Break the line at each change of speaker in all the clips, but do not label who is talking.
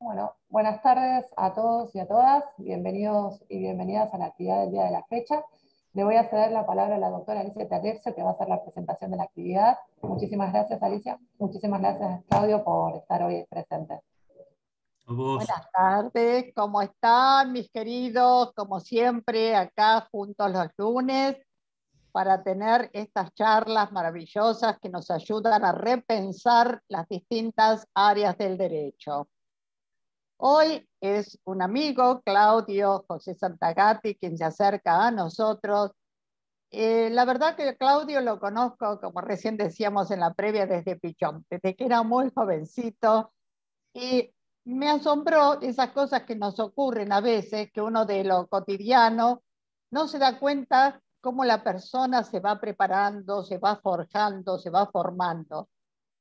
Bueno, buenas tardes a todos y a todas. Bienvenidos y bienvenidas a la actividad del día de la fecha. Le voy a ceder la palabra a la doctora Alicia Tercio, que va a hacer la presentación de la actividad. Muchísimas gracias, Alicia.
Muchísimas gracias, Claudio, por estar hoy presente.
Buenas
tardes, ¿cómo están mis queridos? Como siempre, acá juntos los lunes para tener estas charlas maravillosas que nos ayudan a repensar las distintas áreas del derecho. Hoy es un amigo, Claudio José Santagati, quien se acerca a nosotros. Eh, la verdad que Claudio lo conozco, como recién decíamos en la previa, desde Pichón, desde que era muy jovencito. Y me asombró esas cosas que nos ocurren a veces, que uno de lo cotidiano no se da cuenta cómo la persona se va preparando, se va forjando, se va formando.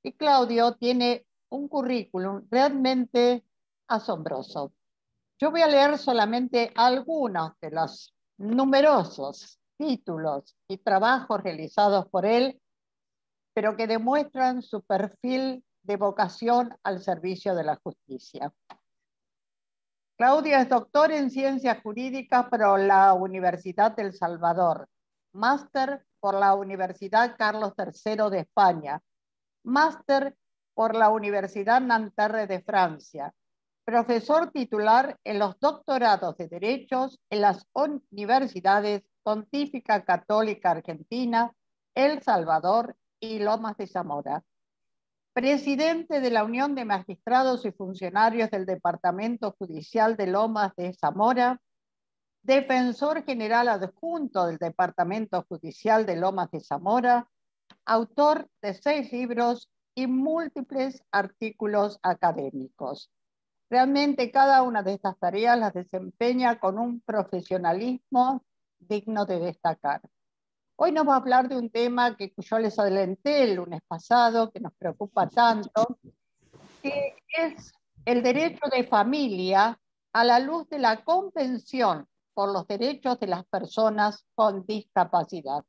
Y Claudio tiene un currículum realmente asombroso. Yo voy a leer solamente algunos de los numerosos títulos y trabajos realizados por él, pero que demuestran su perfil de vocación al servicio de la justicia. Claudia es doctor en ciencias jurídicas por la Universidad del Salvador, máster por la Universidad Carlos III de España, máster por la Universidad Nanterre de Francia, profesor titular en los doctorados de Derechos en las universidades Pontífica Católica Argentina, El Salvador y Lomas de Zamora. Presidente de la Unión de Magistrados y Funcionarios del Departamento Judicial de Lomas de Zamora. Defensor General Adjunto del Departamento Judicial de Lomas de Zamora. Autor de seis libros y múltiples artículos académicos. Realmente cada una de estas tareas las desempeña con un profesionalismo digno de destacar. Hoy nos va a hablar de un tema que yo les adelanté el lunes pasado, que nos preocupa tanto, que es el derecho de familia a la luz de la Convención por los Derechos de las Personas con Discapacidad.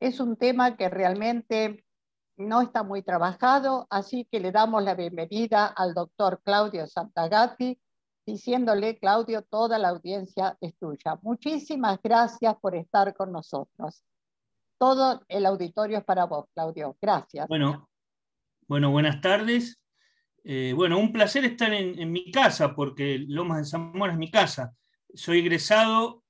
Es un tema que realmente no está muy trabajado, así que le damos la bienvenida al doctor Claudio Santagati, diciéndole, Claudio, toda la audiencia es tuya. Muchísimas gracias por estar con nosotros. Todo el auditorio es para vos, Claudio. Gracias.
Bueno,
bueno buenas tardes. Eh, bueno, un placer estar en, en, mi casa, porque Lomas de Zamora es mi casa. Soy egresado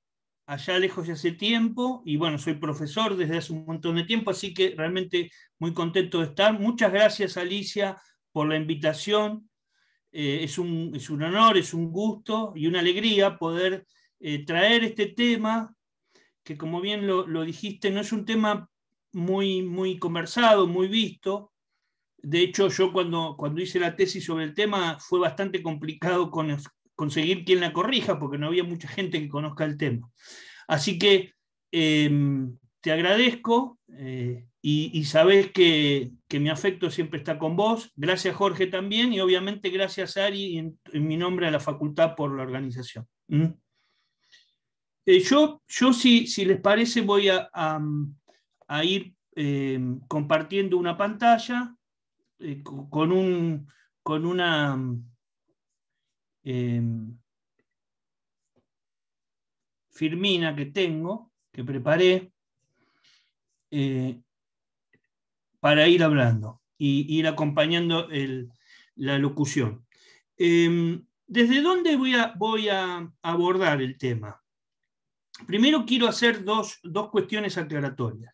allá lejos de hace tiempo y bueno, soy profesor desde hace un montón de tiempo, así que realmente muy contento de estar. Muchas gracias Alicia por la invitación. Eh, es, un, es, un, honor, es un gusto y una alegría poder eh, traer este tema, que como bien lo, lo, dijiste, no es un tema muy, muy conversado, muy visto. De hecho, yo cuando, cuando hice la tesis sobre el tema fue bastante complicado con, conseguir quien la corrija, porque no había mucha gente que conozca el tema. Así que em, te agradezco eh, y, sabes que, mi afecto siempre está con vos. Gracias Jorge también y obviamente gracias Ari en, en mi nombre a la facultad por la organización. Eh, yo, yo si, les parece, voy a, ir em, compartiendo una pantalla eh, con, un, con una Em, firmina que tengo, que preparé, eh, para ir hablando y ir acompañando la locución. Em, ¿Desde dónde voy a, voy a, abordar el tema? Primero quiero hacer dos, cuestiones aclaratorias.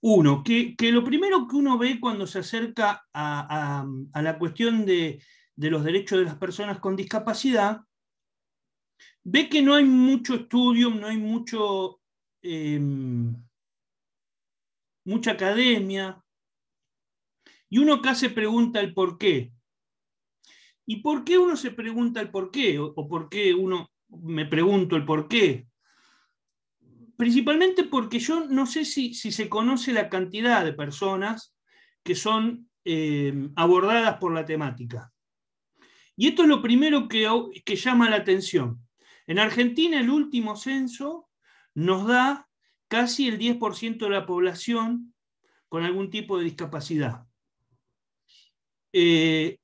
Uno, que, lo primero que uno ve cuando se acerca a la cuestión de, de los Derechos de las Personas con Discapacidad, ve que no hay mucho estudio, no hay mucho, em, mucha academia, y uno se pregunta el por qué. ¿Y por qué uno se pregunta el por qué? O, por qué uno me pregunto el por qué? Principalmente porque yo no sé si, se conoce la cantidad de personas que son em, abordadas por la temática. Y esto es lo primero que, llama la atención. En Argentina el último censo nos da casi el 10% de la población con algún tipo de discapacidad. Eh,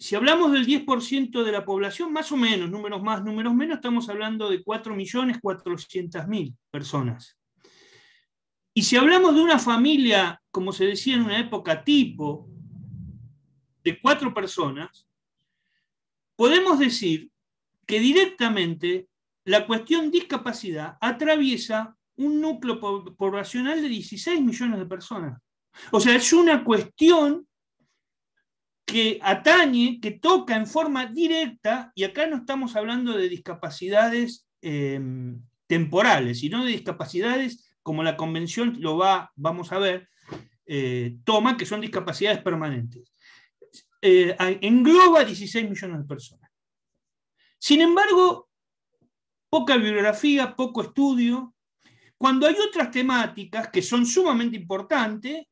si hablamos del 10% de la población, más o menos, números más, números menos, estamos hablando de 4.400.000 personas. Y si hablamos de una familia, como se decía en una época tipo, de cuatro personas, podemos decir que directamente la cuestión discapacidad atraviesa un núcleo poblacional de 16 millones de personas. O sea, es una cuestión que atañe, que toca en forma directa, y acá no estamos hablando de discapacidades em, temporales, sino de discapacidades como la convención lo va, vamos a ver, eh, toma, que son discapacidades permanentes. Eh, engloba 16 millones de personas. Sin embargo, poca bibliografía, poco estudio, cuando hay otras temáticas que son sumamente importantes,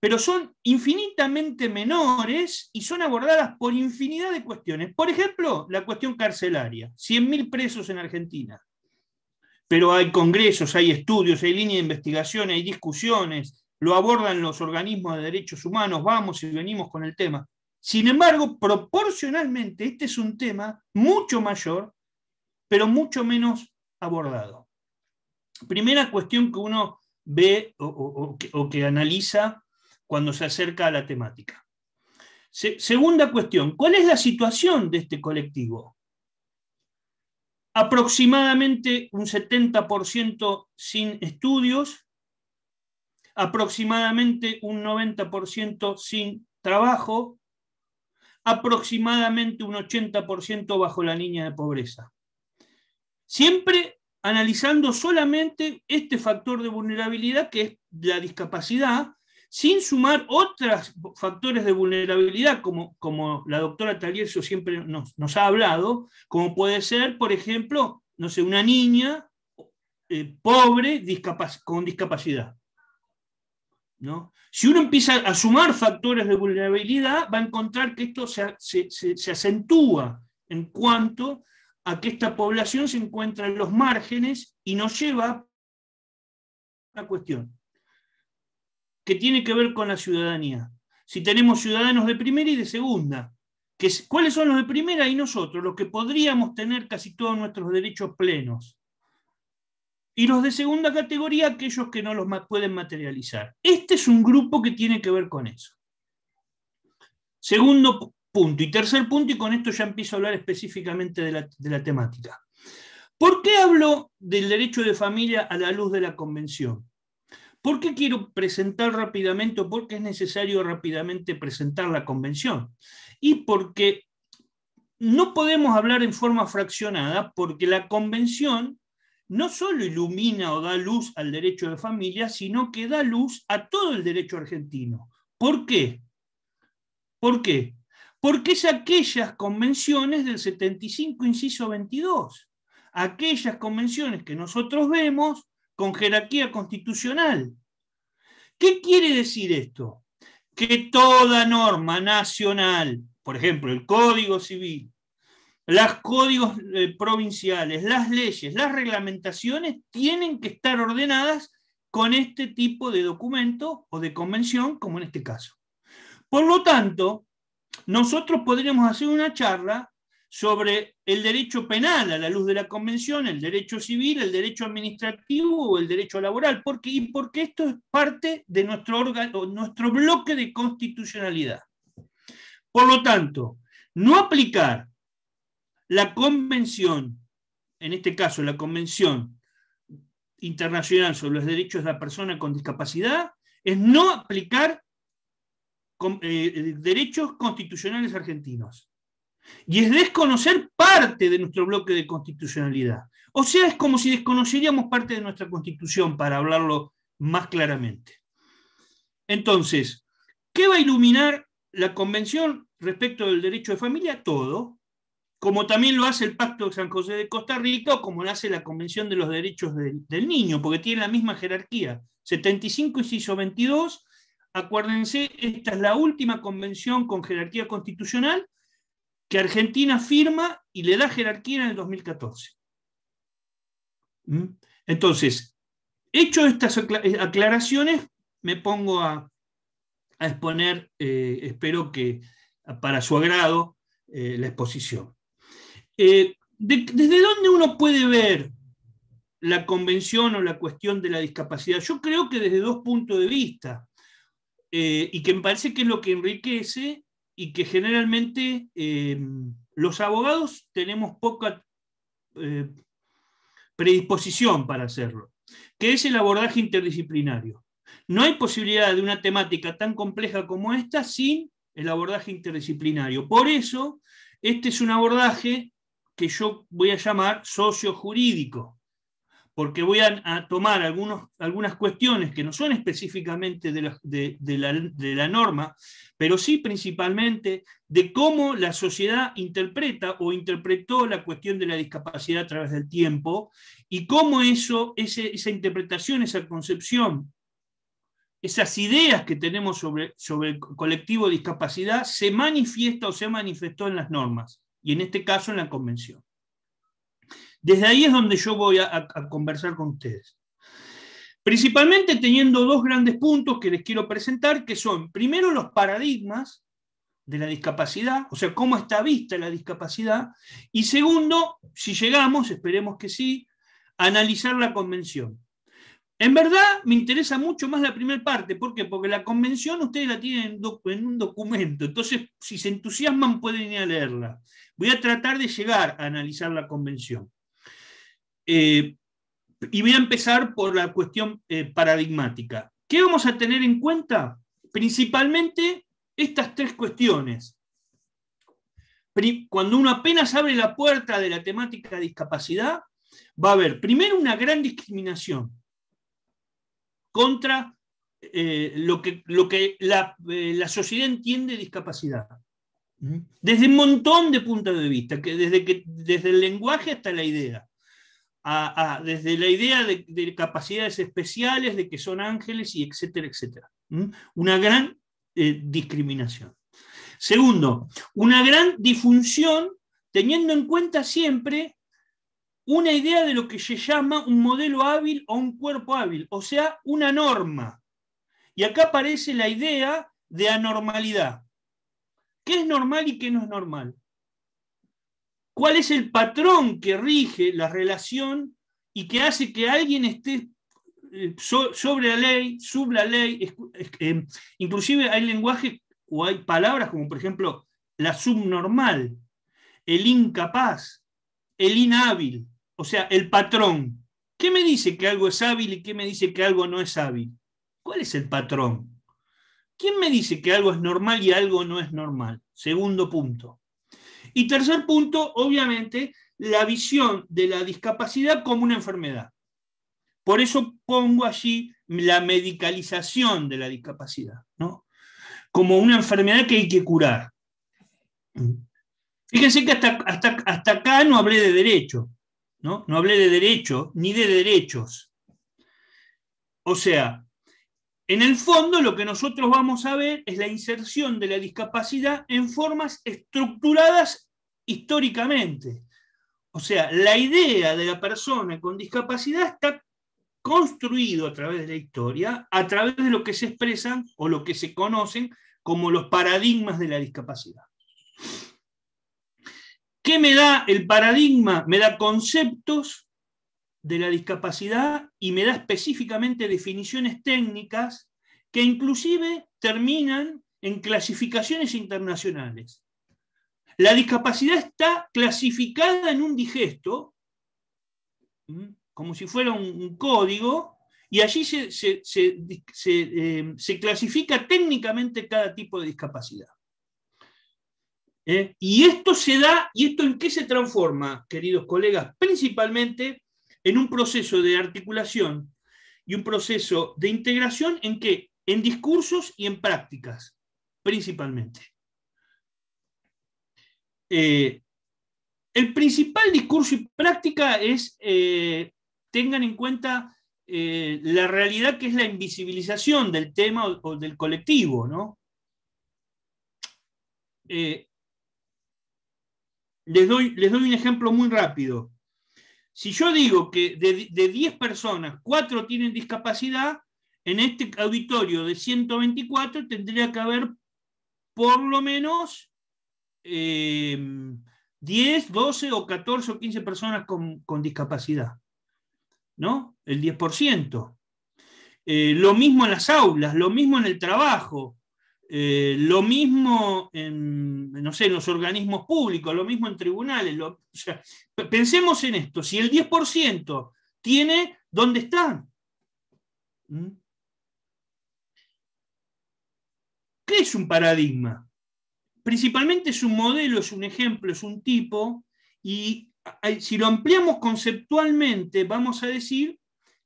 pero son infinitamente menores y son abordadas por infinidad de cuestiones. Por ejemplo, la cuestión carcelaria, 100.000 presos en Argentina. Pero hay congresos, hay estudios, hay líneas de investigación, hay discusiones, lo abordan los organismos de derechos humanos, vamos y venimos con el tema. Sin embargo, proporcionalmente, este es un tema mucho mayor, pero mucho menos abordado. Primera cuestión que uno ve o, que, analiza cuando se acerca a la temática. segunda cuestión, ¿cuál es la situación de este colectivo? Aproximadamente un 70% sin estudios, aproximadamente un 90% sin trabajo, aproximadamente un 80% bajo la línea de pobreza. Siempre analizando solamente este factor de vulnerabilidad que es la discapacidad, sin sumar otros factores de vulnerabilidad, como, como la doctora Taliesio siempre nos, ha hablado, como puede ser, por ejemplo, no sé, una niña eh, pobre con discapacidad. Si uno empieza a sumar factores de vulnerabilidad, va a encontrar que esto se, acentúa en cuanto a que esta población se encuentra en los márgenes y nos lleva a una cuestión que tiene que ver con la ciudadanía. Si tenemos ciudadanos de primera y de segunda, ¿cuáles son los de primera y nosotros, los que podríamos tener casi todos nuestros derechos plenos? y los de segunda categoría aquellos que no los pueden materializar. Este es un grupo que tiene que ver con eso. Segundo punto y tercer punto, y con esto ya empiezo a hablar específicamente de la, temática. ¿Por qué hablo del derecho de familia a la luz de la convención? ¿Por qué quiero presentar rápidamente o por qué es necesario rápidamente presentar la convención? Y porque no podemos hablar en forma fraccionada porque la convención no solo ilumina o da luz al derecho de familia, sino que da luz a todo el derecho argentino. ¿Por qué? ¿Por qué? Porque es aquellas convenciones del 75, inciso 22, aquellas convenciones que nosotros vemos con jerarquía constitucional. ¿Qué quiere decir esto? Que toda norma nacional, por ejemplo, el Código Civil, los códigos eh, provinciales, las leyes, las reglamentaciones tienen que estar ordenadas con este tipo de documento o de convención, como en este caso. Por lo tanto, nosotros podríamos hacer una charla sobre el derecho penal a la luz de la convención, el derecho civil, el derecho administrativo o el derecho laboral, porque, y porque esto es parte de nuestro, órgano, nuestro bloque de constitucionalidad. Por lo tanto, no aplicar la convención, en este caso la Convención Internacional sobre los Derechos de la Persona con Discapacidad, es no aplicar eh, eh, derechos constitucionales argentinos. Y es desconocer parte de nuestro bloque de constitucionalidad. O sea, es como si desconoceríamos parte de nuestra constitución, para hablarlo más claramente. Entonces, ¿qué va a iluminar la convención respecto del derecho de familia? Todo como también lo hace el Pacto de San José de Costa Rica o como lo hace la Convención de los Derechos del, Niño, porque tiene la misma jerarquía. 75 y 22, acuérdense, esta es la última convención con jerarquía constitucional que Argentina firma y le da jerarquía en el 2014. ¿Mm? Entonces, hecho estas eh, aclaraciones, me pongo a, exponer, eh, espero que para su agrado, eh, la exposición. Eh, ¿Desde dónde uno puede ver la convención o la cuestión de la discapacidad? Yo creo que desde dos puntos de vista, eh, y que me parece que es lo que enriquece y que generalmente eh, los abogados tenemos poca predisposición para hacerlo, que es el abordaje interdisciplinario. No hay posibilidad de una temática tan compleja como esta sin el abordaje interdisciplinario. Por eso, este es un abordaje que yo voy a llamar socio jurídico, porque voy a, tomar algunos, algunas cuestiones que no son específicamente de la, de, la, norma, pero sí principalmente de cómo la sociedad interpreta o interpretó la cuestión de la discapacidad a través del tiempo y cómo eso, esa interpretación, esa concepción esas ideas que tenemos sobre, sobre, el colectivo de discapacidad se manifiesta o se manifestó en las normas y en este caso en la convención. Desde ahí es donde yo voy a, conversar con ustedes. Principalmente teniendo dos grandes puntos que les quiero presentar, que son primero los paradigmas de la discapacidad, o sea, cómo está vista la discapacidad, y segundo, si llegamos, esperemos que sí, analizar la convención. En verdad me interesa mucho más la primera parte. ¿Por qué? Porque la convención ustedes la tienen en, un documento. Entonces, si se entusiasman, pueden ir a leerla. Voy a tratar de llegar a analizar la convención. Eh, y voy a empezar por la cuestión eh, paradigmática. ¿Qué vamos a tener en cuenta? Principalmente estas tres cuestiones. Cuando uno apenas abre la puerta de la temática de discapacidad, va a haber primero una gran discriminación contra eh, lo que, lo que la, eh, sociedad entiende de discapacidad. ¿Mm? Desde un montón de puntos de vista, que desde, que, desde el lenguaje hasta la idea. desde la idea de, capacidades especiales, de que son ángeles y etcétera, etcétera. ¿Mm? Una gran eh, discriminación. Segundo, una gran difusión teniendo en cuenta siempre una idea de lo que se llama un modelo hábil o un cuerpo hábil, o sea, una norma. Y acá aparece la idea de anormalidad. ¿Qué es normal y qué no es normal? ¿Cuál es el patrón que rige la relación y que hace que alguien esté eh, sobre la ley, sub la ley? Eh, inclusive hay lenguaje o hay palabras como por ejemplo la subnormal, el incapaz, el inhábil o sea, el patrón. ¿Qué me dice que algo es hábil y qué me dice que algo no es hábil? ¿Cuál es el patrón? ¿Quién me dice que algo es normal y algo no es normal? Segundo punto. Y tercer punto, obviamente, la visión de la discapacidad como una enfermedad. Por eso pongo allí la medicalización de la discapacidad, ¿no? Como una enfermedad que hay que curar. Fíjense que hasta, hasta, hasta acá no hablé de derecho, ¿no? No hablé de derecho ni de derechos. O sea, en el fondo lo que nosotros vamos a ver es la inserción de la discapacidad en formas estructuradas históricamente. O sea, la idea de la persona con discapacidad está construido a través de la historia, a través de lo que se expresan o lo que se conocen como los paradigmas de la discapacidad. ¿Qué me da el paradigma? Me da conceptos de la discapacidad y me da específicamente definiciones técnicas que inclusive terminan en clasificaciones internacionales. La discapacidad está clasificada en un digesto, como si fuera un código, y allí eh, se, clasifica técnicamente cada tipo de discapacidad. ¿eh? Y esto se da, ¿y esto en qué se transforma, queridos colegas? Principalmente en un proceso de articulación y un proceso de integración en qué? En discursos y en prácticas, principalmente. Eh, el principal discurso y práctica es, eh, tengan en cuenta la realidad que es la invisibilización del tema o, del colectivo, ¿no? les doy, un ejemplo muy rápido. Si yo digo que de 10 personas, 4 tienen discapacidad, en este auditorio de 124 tendría que haber por lo menos 10, eh, 12 o 14 o 15 personas con, discapacidad. ¿No? El 10%. Eh, lo mismo en las aulas, lo mismo en el trabajo. Eh, lo mismo en, los organismos públicos, lo mismo en tribunales. pensemos en esto, si el 10% tiene, ¿dónde está? ¿Mm? ¿Qué es un paradigma? Principalmente es un modelo, es un ejemplo, es un tipo, y si lo ampliamos conceptualmente, vamos a decir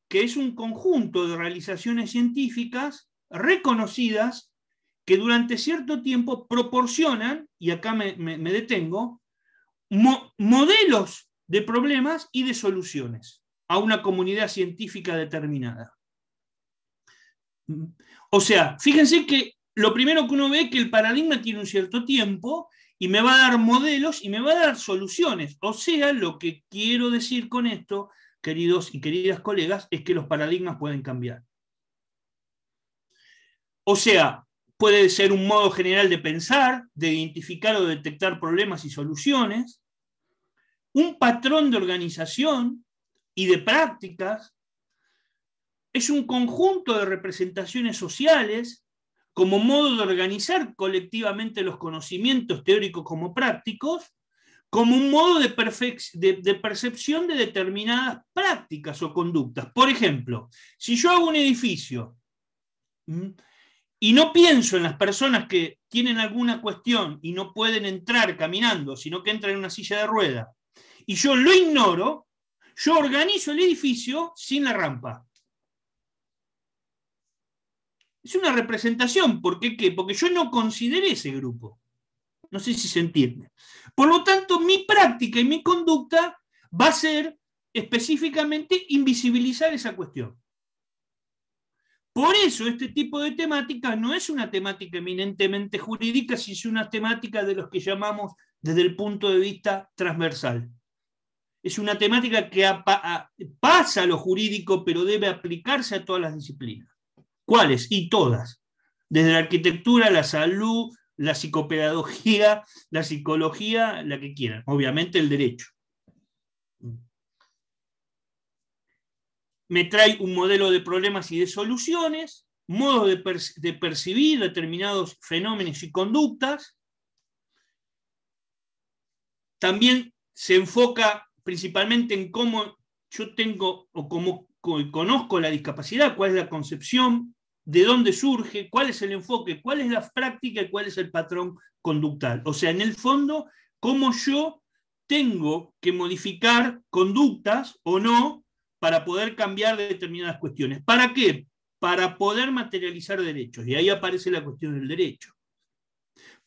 que es un conjunto de realizaciones científicas reconocidas que durante cierto tiempo proporcionan, y acá me, detengo, modelos de problemas y de soluciones a una comunidad científica determinada. O sea, fíjense que lo primero que uno ve es que el paradigma tiene un cierto tiempo y me va a dar modelos y me va a dar soluciones. O sea, lo que quiero decir con esto, queridos y queridas colegas, es que los paradigmas pueden cambiar. O sea, puede ser un modo general de pensar, de identificar o detectar problemas y soluciones, un patrón de organización y de prácticas, es un conjunto de representaciones sociales como modo de organizar colectivamente los conocimientos teóricos como prácticos, como un modo de, de, percepción de determinadas prácticas o conductas. Por ejemplo, si yo hago un edificio, y no pienso en las personas que tienen alguna cuestión y no pueden entrar caminando, sino que entran en una silla de rueda. Y yo lo ignoro, yo organizo el edificio sin la rampa. Es una representación, ¿por qué qué? Porque yo no consideré ese grupo. No sé si se entiende. Por lo tanto, mi práctica y mi conducta va a ser específicamente invisibilizar esa cuestión. Por eso este tipo de temática no es una temática eminentemente jurídica, sino una temática de los que llamamos desde el punto de vista transversal. Es una temática que pasa a lo jurídico, pero debe aplicarse a todas las disciplinas. ¿Cuáles? Y todas. Desde la arquitectura, la salud, la psicopedagogía, la psicología, la que quieran. Obviamente el derecho. me trae un modelo de problemas y de soluciones, modos de, percibir determinados fenómenos y conductas. También se enfoca principalmente en cómo yo tengo o cómo conozco la discapacidad, cuál es la concepción, de dónde surge, cuál es el enfoque, cuál es la práctica y cuál es el patrón conductal. O sea, en el fondo, cómo yo tengo que modificar conductas o no para poder cambiar determinadas cuestiones. ¿Para qué? Para poder materializar derechos. Y ahí aparece la cuestión del derecho.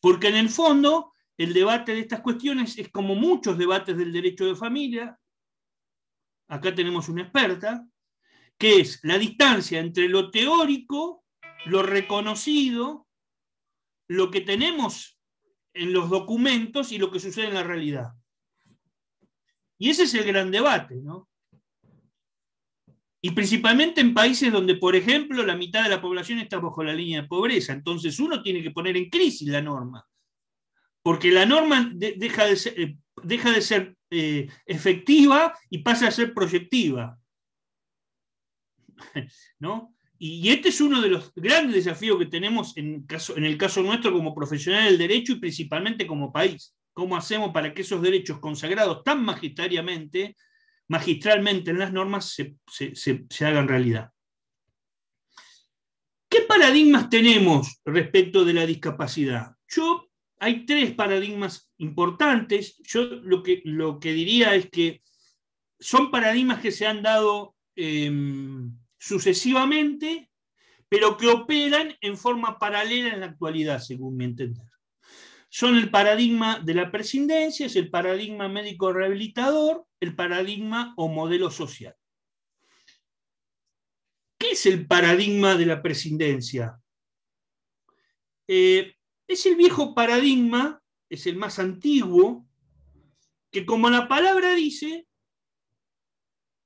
Porque en el fondo, el debate de estas cuestiones es como muchos debates del derecho de familia. Acá tenemos una experta, que es la distancia entre lo teórico, lo reconocido, lo que tenemos en los documentos y lo que sucede en la realidad. Y ese es el gran debate, ¿no? Y principalmente en países donde, por ejemplo, la mitad de la población está bajo la línea de pobreza. Entonces uno tiene que poner en crisis la norma, porque la norma deja de ser, eh, de ser eh, efectiva y pasa a ser proyectiva. Y, este es uno de los grandes desafíos que tenemos en, caso, en el caso nuestro como profesional del derecho y principalmente como país. ¿Cómo hacemos para que esos derechos consagrados tan magistariamente magistralmente en las normas se, hagan realidad. ¿Qué paradigmas tenemos respecto de la discapacidad? Yo, hay tres paradigmas importantes. Yo lo que, lo que diría es que son paradigmas que se han dado em, sucesivamente, pero que operan en forma paralela en la actualidad, según mi entender son el paradigma de la prescindencia, es el paradigma médico rehabilitador, el paradigma o modelo social. ¿Qué es el paradigma de la prescindencia? Eh, es el viejo paradigma, es el más antiguo, que como la palabra dice,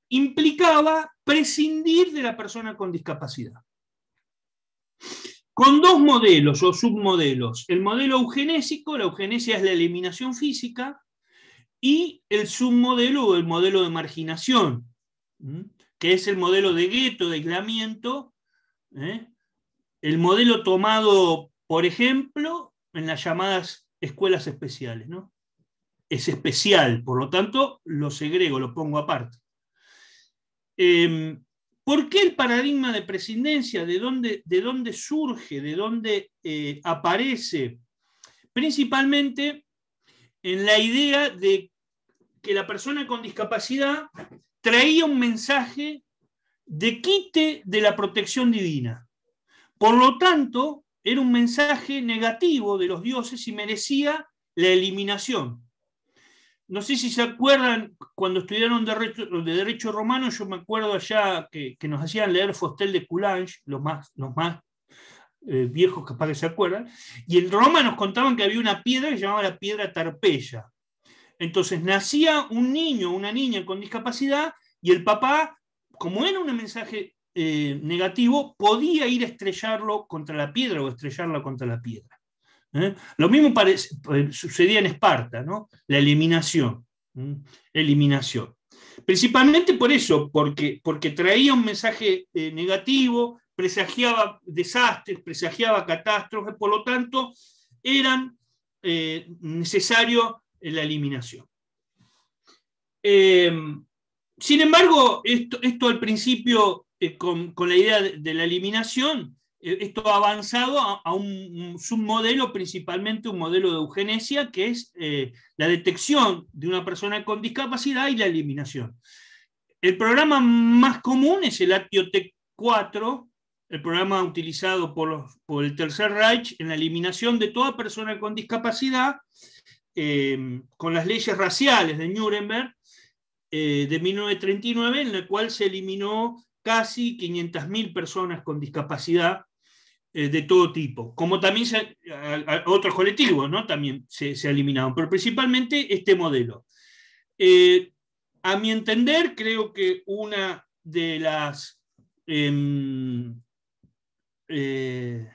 implicaba prescindir de la persona con discapacidad con dos modelos o submodelos. El modelo eugenésico, la eugenesia es la eliminación física, y el submodelo o el modelo de marginación, que es el modelo de gueto, de aislamiento, ¿eh? el modelo tomado, por ejemplo, en las llamadas escuelas especiales. ¿no? Es especial, por lo tanto, lo segrego, lo pongo aparte. Em, ¿Por qué el paradigma de presidencia? ¿De dónde, surge? ¿De dónde eh, aparece? Principalmente en la idea de que la persona con discapacidad traía un mensaje de quite de la protección divina. Por lo tanto, era un mensaje negativo de los dioses y merecía la eliminación no sé si se acuerdan, cuando estudiaron de derecho romano, yo me acuerdo allá que, nos hacían leer Fostel de Coulange, los más, los más eh, viejos capaz que se acuerdan, y en Roma nos contaban que había una piedra que se llamaba la piedra Tarpeya. Entonces nacía un niño, una niña con discapacidad, y el papá, como era un mensaje eh, negativo, podía ir a estrellarlo contra la piedra o estrellarla contra la piedra. ¿eh? Lo mismo eh, sucedía en Esparta, ¿no? la eliminación. Eliminación. Principalmente por eso, porque, porque traía un mensaje eh, negativo, presagiaba desastres, presagiaba catástrofes, por lo tanto, eran necesario la eliminación. Em, sin embargo, esto, esto al principio, con, la idea de la eliminación, eh, esto ha avanzado a, un, submodelo, principalmente un modelo de eugenesia, que es eh, la detección de una persona con discapacidad y la eliminación. El programa más común es el ATIOTEC 4, el programa utilizado por, el Tercer Reich en la eliminación de toda persona con discapacidad, em, con las leyes raciales de Nuremberg eh, de 1939, en la cual se eliminó casi 500.000 personas con discapacidad eh, de todo tipo, como también otros colectivos, ¿no? También se, se, eliminado, pero principalmente este modelo. Eh, a mi entender, creo que una de las em, eh,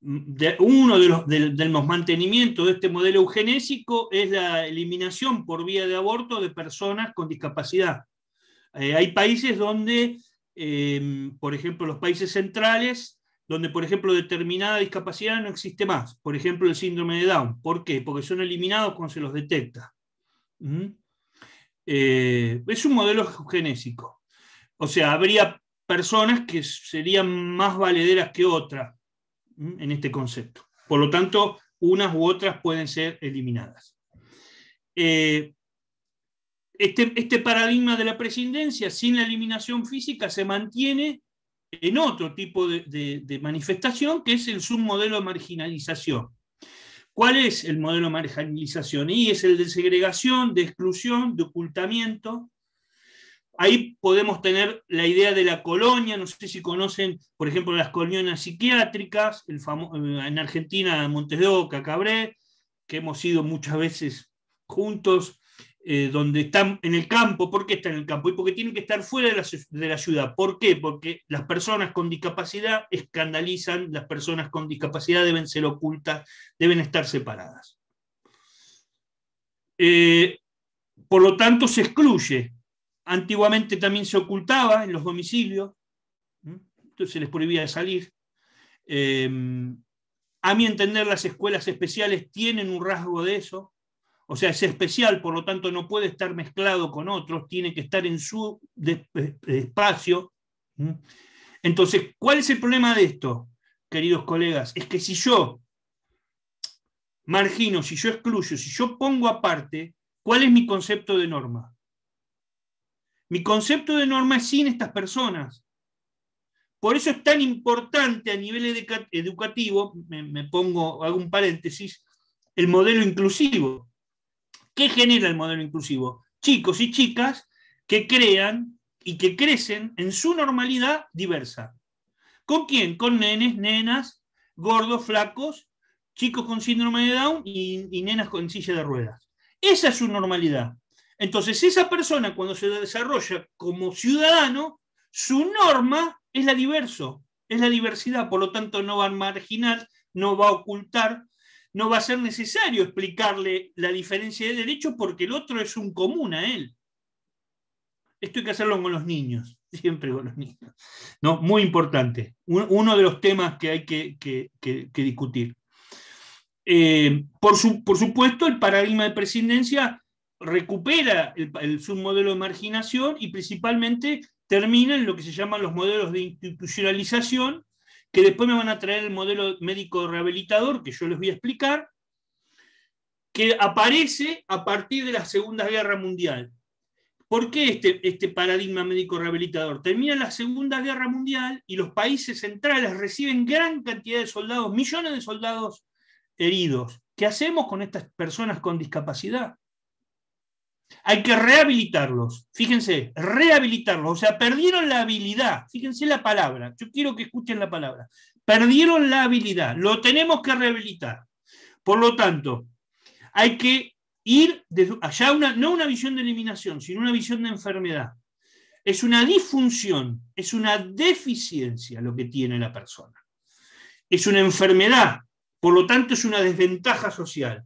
de, uno de los, mantenimientos de este modelo eugenésico es la eliminación por vía de aborto de personas con discapacidad. hay países donde, em, por ejemplo, los países centrales, donde, por ejemplo, determinada discapacidad no existe más. Por ejemplo, el síndrome de Down. ¿Por qué? Porque son eliminados cuando se los detecta. ¿Mm? Eh, es un modelo genésico. O sea, habría personas que serían más valederas que otras en este concepto. Por lo tanto, unas u otras pueden ser eliminadas. Eh, este, este, paradigma de la prescindencia sin la eliminación física se mantiene en otro tipo de, manifestación, que es el submodelo de marginalización. ¿Cuál es el modelo de marginalización? Y es el de segregación, de exclusión, de ocultamiento. Ahí podemos tener la idea de la colonia, no sé si conocen, por ejemplo, las colonias psiquiátricas, el eh, en Argentina, Montes de Oca, Cabré, que hemos ido muchas veces juntos eh, donde están en el campo, ¿por qué están en el campo? Y porque tienen que estar fuera de la, ciudad. ¿Por qué? Porque las personas con discapacidad escandalizan, las personas con discapacidad deben ser ocultas, deben estar separadas. Eh, por lo tanto, se excluye. Antiguamente también se ocultaba en los domicilios, entonces se les prohibía salir. Eh, a mi entender, las escuelas especiales tienen un rasgo de eso, o sea, es especial, por lo tanto no puede estar mezclado con otros, tiene que estar en su espacio. Entonces, ¿cuál es el problema de esto, queridos colegas? Es que si yo margino, si yo excluyo, si yo pongo aparte, ¿cuál es mi concepto de norma? Mi concepto de norma es sin estas personas. Por eso es tan importante a nivel educativo, me, pongo, hago un paréntesis, el modelo inclusivo. ¿Qué genera el modelo inclusivo? Chicos y chicas que crean y que crecen en su normalidad diversa. ¿Con quién? Con nenes, nenas, gordos, flacos, chicos con síndrome de Down y, nenas con silla de ruedas. Esa es su normalidad. Entonces, esa persona cuando se desarrolla como ciudadano, su norma es la diverso, es la diversidad, por lo tanto no va a marginar, no va a ocultar, no va a ser necesario explicarle la diferencia de derecho porque el otro es un común a él. Esto hay que hacerlo con los niños, siempre con los niños. ¿no? Muy importante, uno de los temas que hay que, discutir. Eh, por, supuesto, el paradigma de presidencia recupera su el submodelo de marginación y principalmente termina en lo que se llaman los modelos de institucionalización que después me van a traer el modelo médico rehabilitador, que yo les voy a explicar, que aparece a partir de la Segunda Guerra Mundial. ¿Por qué este, este paradigma médico rehabilitador? Termina la Segunda Guerra Mundial y los países centrales reciben gran cantidad de soldados, millones de soldados heridos. ¿Qué hacemos con estas personas con discapacidad? Hay que rehabilitarlos. Fíjense, rehabilitarlos. O sea, perdieron la habilidad. Fíjense la palabra. Yo quiero que escuchen la palabra. Perdieron la habilidad. Lo tenemos que rehabilitar. Por lo tanto, hay que ir allá, no una visión de eliminación, sino una visión de enfermedad. Es una disfunción, es una deficiencia lo que tiene la persona. Es una enfermedad, por lo tanto es una desventaja social.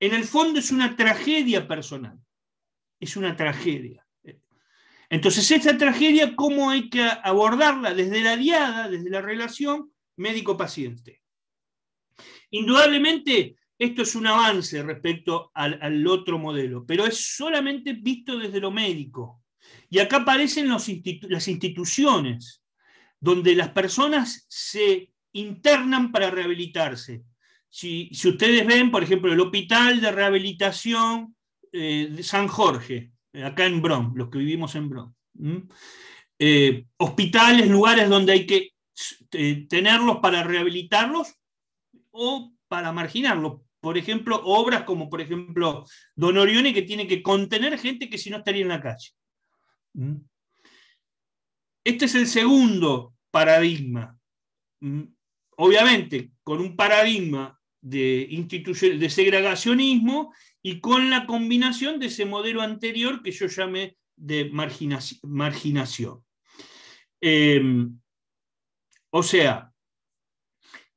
En el fondo es una tragedia personal es una tragedia. Entonces, esta tragedia, ¿cómo hay que abordarla? Desde la diada, desde la relación médico-paciente. Indudablemente, esto es un avance respecto al, otro modelo, pero es solamente visto desde lo médico. Y acá aparecen los las instituciones, donde las personas se internan para rehabilitarse. Si, si ustedes ven, por ejemplo, el hospital de rehabilitación eh, San Jorge, eh, acá en Brom, los que vivimos en Brom. Eh, hospitales, lugares donde hay que tenerlos para rehabilitarlos o para marginarlos. Por ejemplo, obras como, por ejemplo, Don Orione, que tiene que contener gente que si no estaría en la calle. Este es el segundo paradigma. Obviamente, con un paradigma de, de segregacionismo y con la combinación de ese modelo anterior que yo llamé de marginación. Em, o sea,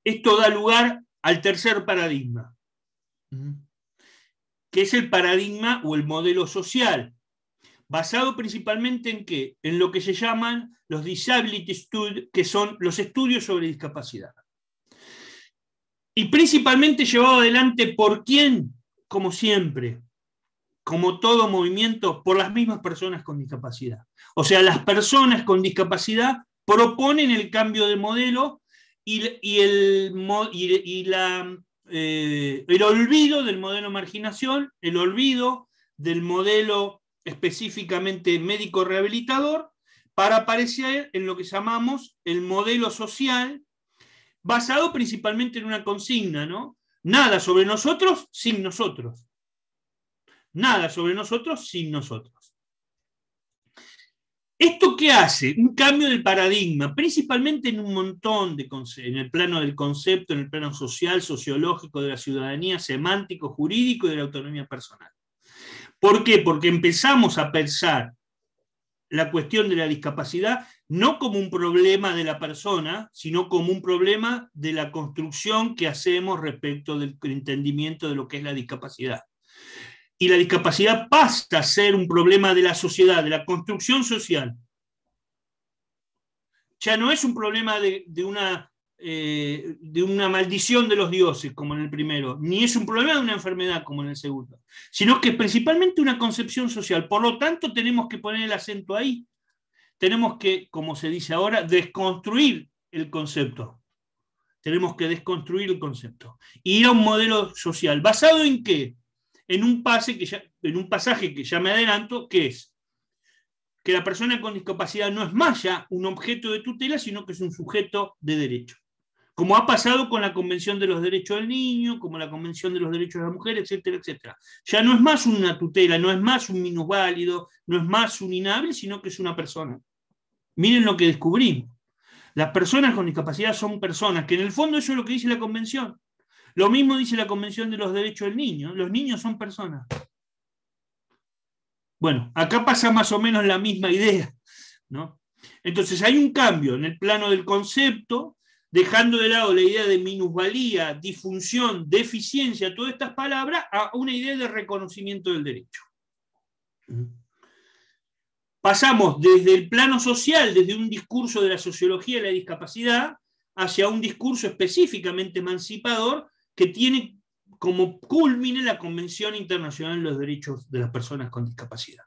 esto da lugar al tercer paradigma, que es el paradigma o el modelo social, basado principalmente en En lo que se llaman los disability studies, que son los estudios sobre discapacidad y principalmente llevado adelante por quién, como siempre, como todo movimiento, por las mismas personas con discapacidad. O sea, las personas con discapacidad proponen el cambio de modelo y, el, eh, el olvido del modelo marginación, el olvido del modelo específicamente médico rehabilitador, para aparecer en lo que llamamos el modelo social basado principalmente en una consigna, ¿no? Nada sobre nosotros sin nosotros. Nada sobre nosotros sin nosotros. ¿Esto qué hace? Un cambio del paradigma, principalmente en un montón de en el plano del concepto, en el plano social, sociológico, de la ciudadanía, semántico, jurídico y de la autonomía personal. ¿Por qué? Porque empezamos a pensar la cuestión de la discapacidad no como un problema de la persona, sino como un problema de la construcción que hacemos respecto del entendimiento de lo que es la discapacidad. Y la discapacidad pasa a ser un problema de la sociedad, de la construcción social. Ya no es un problema de, de una eh, de una maldición de los dioses, como en el primero, ni es un problema de una enfermedad, como en el segundo, sino que es principalmente una concepción social. Por lo tanto, tenemos que poner el acento ahí. Tenemos que, como se dice ahora, desconstruir el concepto. Tenemos que desconstruir el concepto. Y ir a un modelo social. ¿Basado en qué? En un, pase que ya, en un pasaje que ya me adelanto, que es que la persona con discapacidad no es más ya un objeto de tutela, sino que es un sujeto de derecho como ha pasado con la Convención de los Derechos del Niño, como la Convención de los Derechos de la Mujer, etcétera, etcétera. Ya no es más una tutela, no es más un minusválido, no es más un inable, sino que es una persona. Miren lo que descubrimos. Las personas con discapacidad son personas, que en el fondo eso es lo que dice la Convención. Lo mismo dice la Convención de los Derechos del Niño. Los niños son personas. Bueno, acá pasa más o menos la misma idea. ¿no? Entonces hay un cambio en el plano del concepto, dejando de lado la idea de minusvalía, disfunción, deficiencia, todas estas palabras, a una idea de reconocimiento del derecho. Pasamos desde el plano social, desde un discurso de la sociología de la discapacidad, hacia un discurso específicamente emancipador que tiene como culmine la Convención Internacional de los Derechos de las Personas con Discapacidad.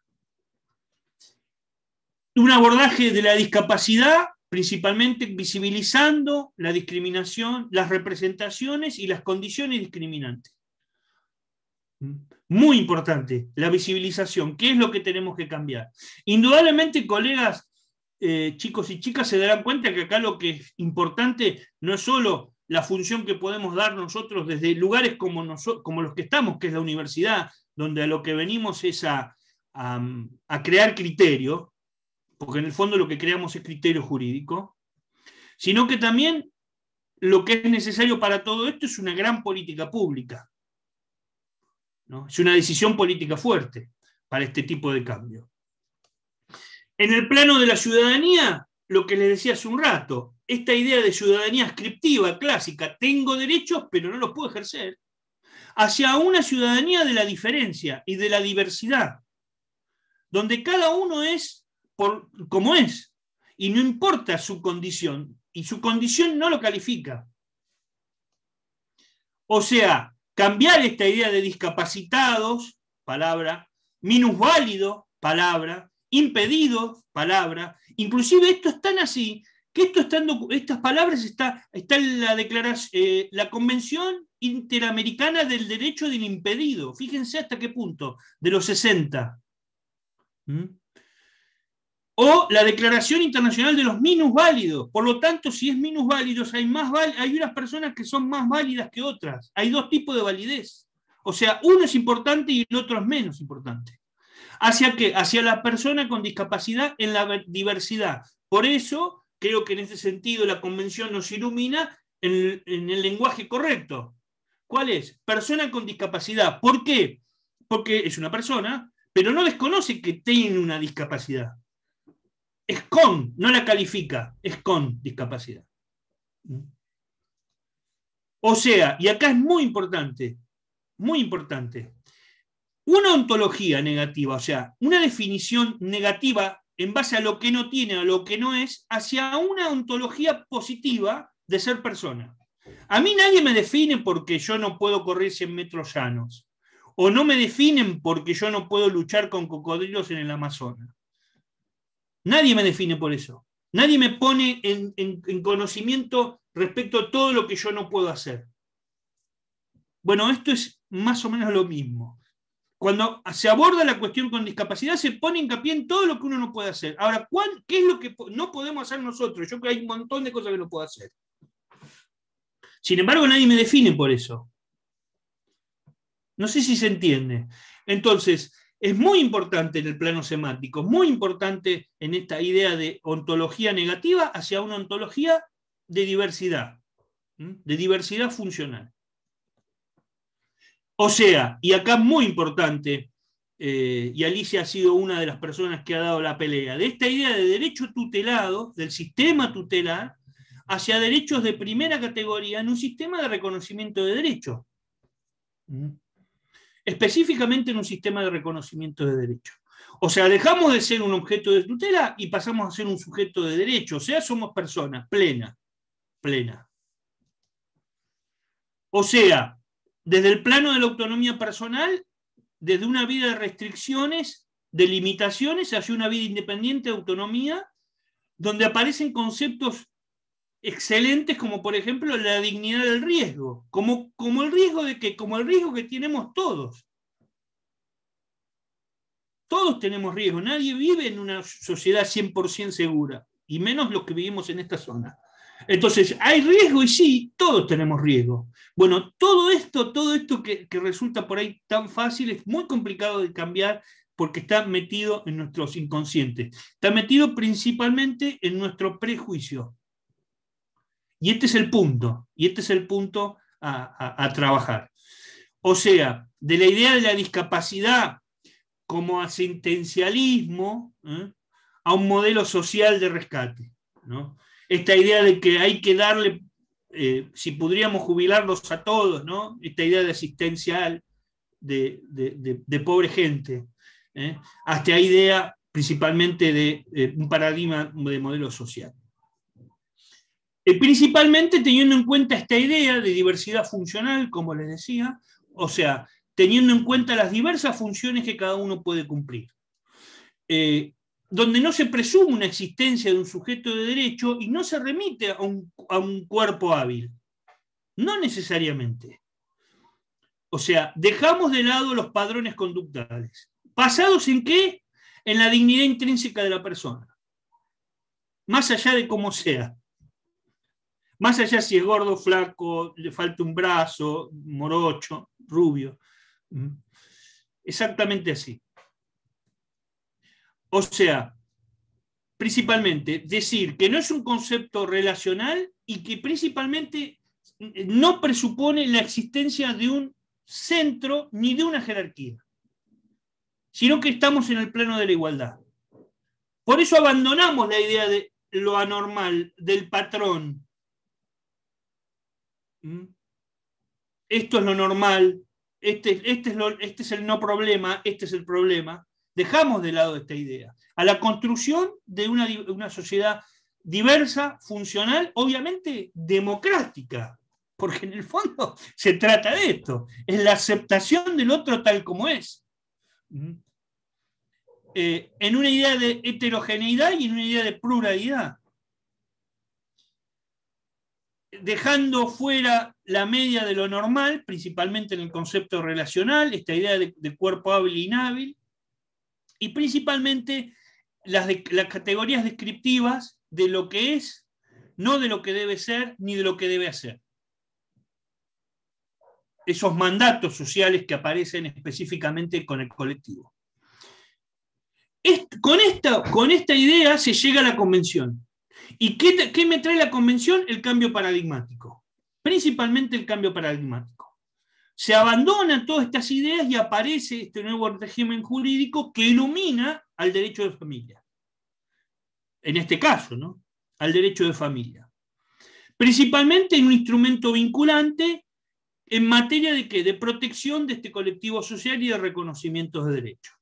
Un abordaje de la discapacidad principalmente visibilizando la discriminación, las representaciones y las condiciones discriminantes. Muy importante, la visibilización. ¿Qué es lo que tenemos que cambiar? Indudablemente, colegas, eh, chicos y chicas, se darán cuenta que acá lo que es importante no es solo la función que podemos dar nosotros desde lugares como, nosotros, como los que estamos, que es la universidad, donde a lo que venimos es a, a crear criterios, porque en el fondo lo que creamos es criterio jurídico, sino que también lo que es necesario para todo esto es una gran política pública. Es una decisión política fuerte para este tipo de cambio. En el plano de la ciudadanía, lo que les decía hace un rato, esta idea de ciudadanía escriptiva, clásica, tengo derechos pero no los puedo ejercer, hacia una ciudadanía de la diferencia y de la diversidad, donde cada uno es por, como es. Y no importa su condición. Y su condición no lo califica. O sea, cambiar esta idea de discapacitados, palabra, minusválido, palabra, impedido, palabra. Inclusive esto es tan así que esto estas palabras están está en la, declaración, eh, la Convención Interamericana del Derecho del Impedido. Fíjense hasta qué punto, de los 60 o la Declaración Internacional de los válidos. Por lo tanto, si es minusválidos, hay, más hay unas personas que son más válidas que otras. Hay dos tipos de validez. O sea, uno es importante y el otro es menos importante. ¿Hacia qué? Hacia la persona con discapacidad en la diversidad. Por eso, creo que en ese sentido la convención nos ilumina en, en el lenguaje correcto. ¿Cuál es? Persona con discapacidad. ¿Por qué? Porque es una persona, pero no desconoce que tiene una discapacidad es con, no la califica, es con discapacidad. ¿Mm? O sea, y acá es muy importante, muy importante, una ontología negativa, o sea, una definición negativa en base a lo que no tiene, a lo que no es, hacia una ontología positiva de ser persona. A mí nadie me define porque yo no puedo correr 100 metros llanos, o no me definen porque yo no puedo luchar con cocodrilos en el Amazonas. Nadie me define por eso. Nadie me pone en, conocimiento respecto a todo lo que yo no puedo hacer. Bueno, esto es más o menos lo mismo. Cuando se aborda la cuestión con discapacidad, se pone hincapié en todo lo que uno no puede hacer. Ahora, ¿qué es lo que no podemos hacer nosotros? Yo creo que hay un montón de cosas que no puedo hacer. Sin embargo, nadie me define por eso. No sé si se entiende. Entonces, es muy importante en el plano semántico, muy importante en esta idea de ontología negativa hacia una ontología de diversidad, de diversidad funcional. O sea, y acá muy importante, eh, y Alicia ha sido una de las personas que ha dado la pelea, de esta idea de derecho tutelado, del sistema tutelar, hacia derechos de primera categoría en un sistema de reconocimiento de derechos específicamente en un sistema de reconocimiento de derechos. O sea, dejamos de ser un objeto de tutela y pasamos a ser un sujeto de derecho, o sea, somos personas plena, plena. O sea, desde el plano de la autonomía personal, desde una vida de restricciones, de limitaciones, hacia una vida independiente de autonomía, donde aparecen conceptos excelentes como por ejemplo la dignidad del riesgo, como, como, el riesgo de que, como el riesgo que tenemos todos. Todos tenemos riesgo, nadie vive en una sociedad 100% segura, y menos los que vivimos en esta zona. Entonces, hay riesgo y sí, todos tenemos riesgo. Bueno, todo esto, todo esto que resulta por ahí tan fácil es muy complicado de cambiar porque está metido en nuestros inconscientes, está metido principalmente en nuestro prejuicio y este es el punto, y este es el punto a, trabajar. O sea, de la idea de la discapacidad como asistencialismo ¿eh? a un modelo social de rescate. Esta idea de que hay que darle, eh, si podríamos jubilarlos a todos, esta idea de asistencial de, pobre gente, ¿eh? hasta hasta idea principalmente de un paradigma de modelo social. Eh, principalmente teniendo en cuenta esta idea de diversidad funcional, como les decía, o sea, teniendo en cuenta las diversas funciones que cada uno puede cumplir. Eh, donde no se presume una existencia de un sujeto de derecho y no se remite a un, cuerpo hábil. No necesariamente. O sea, dejamos de lado los padrones conductuales. ¿Basados en qué? En la dignidad intrínseca de la persona. Más allá de cómo sea. Más allá si es gordo, flaco, le falta un brazo, morocho, rubio. Mm. Exactamente así. O sea, principalmente decir que no es un concepto relacional y que principalmente no presupone la existencia de un centro ni de una jerarquía, sino que estamos en el plano de la igualdad. Por eso abandonamos la idea de lo anormal, del patrón, ¿Mm? Esto es lo normal, este, este, este, es el no problema, este es el problema. Dejamos de lado esta idea. A la construcción de una, sociedad diversa, funcional, obviamente democrática, porque en el fondo se trata de esto, es la aceptación del otro tal como es. ¿Mm? Eh, en una idea de heterogeneidad y en una idea de pluralidad dejando fuera la media de lo normal, principalmente en el concepto relacional, esta idea de, cuerpo hábil e inhábil, y principalmente las, las categorías descriptivas de lo que es, no de lo que debe ser ni de lo que debe hacer. Esos mandatos sociales que aparecen específicamente con el colectivo. con, esta, con esta idea se llega a la convención. ¿Y qué, me trae la convención? El cambio paradigmático, principalmente el cambio paradigmático. Se abandonan todas estas ideas y aparece este nuevo régimen jurídico que ilumina al derecho de familia. En este caso, ¿no? Al derecho de familia. Principalmente en un instrumento vinculante en materia de qué? De protección de este colectivo social y de reconocimiento de derechos.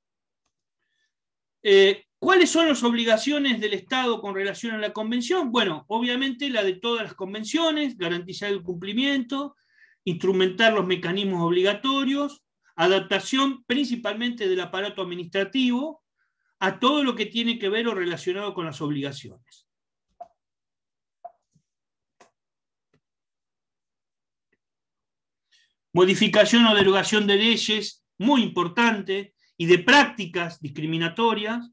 Eh, ¿Cuáles son las obligaciones del Estado con relación a la convención? Bueno, obviamente la de todas las convenciones, garantizar el cumplimiento, instrumentar los mecanismos obligatorios, adaptación principalmente del aparato administrativo a todo lo que tiene que ver o relacionado con las obligaciones. Modificación o derogación de leyes, muy importante, y de prácticas discriminatorias,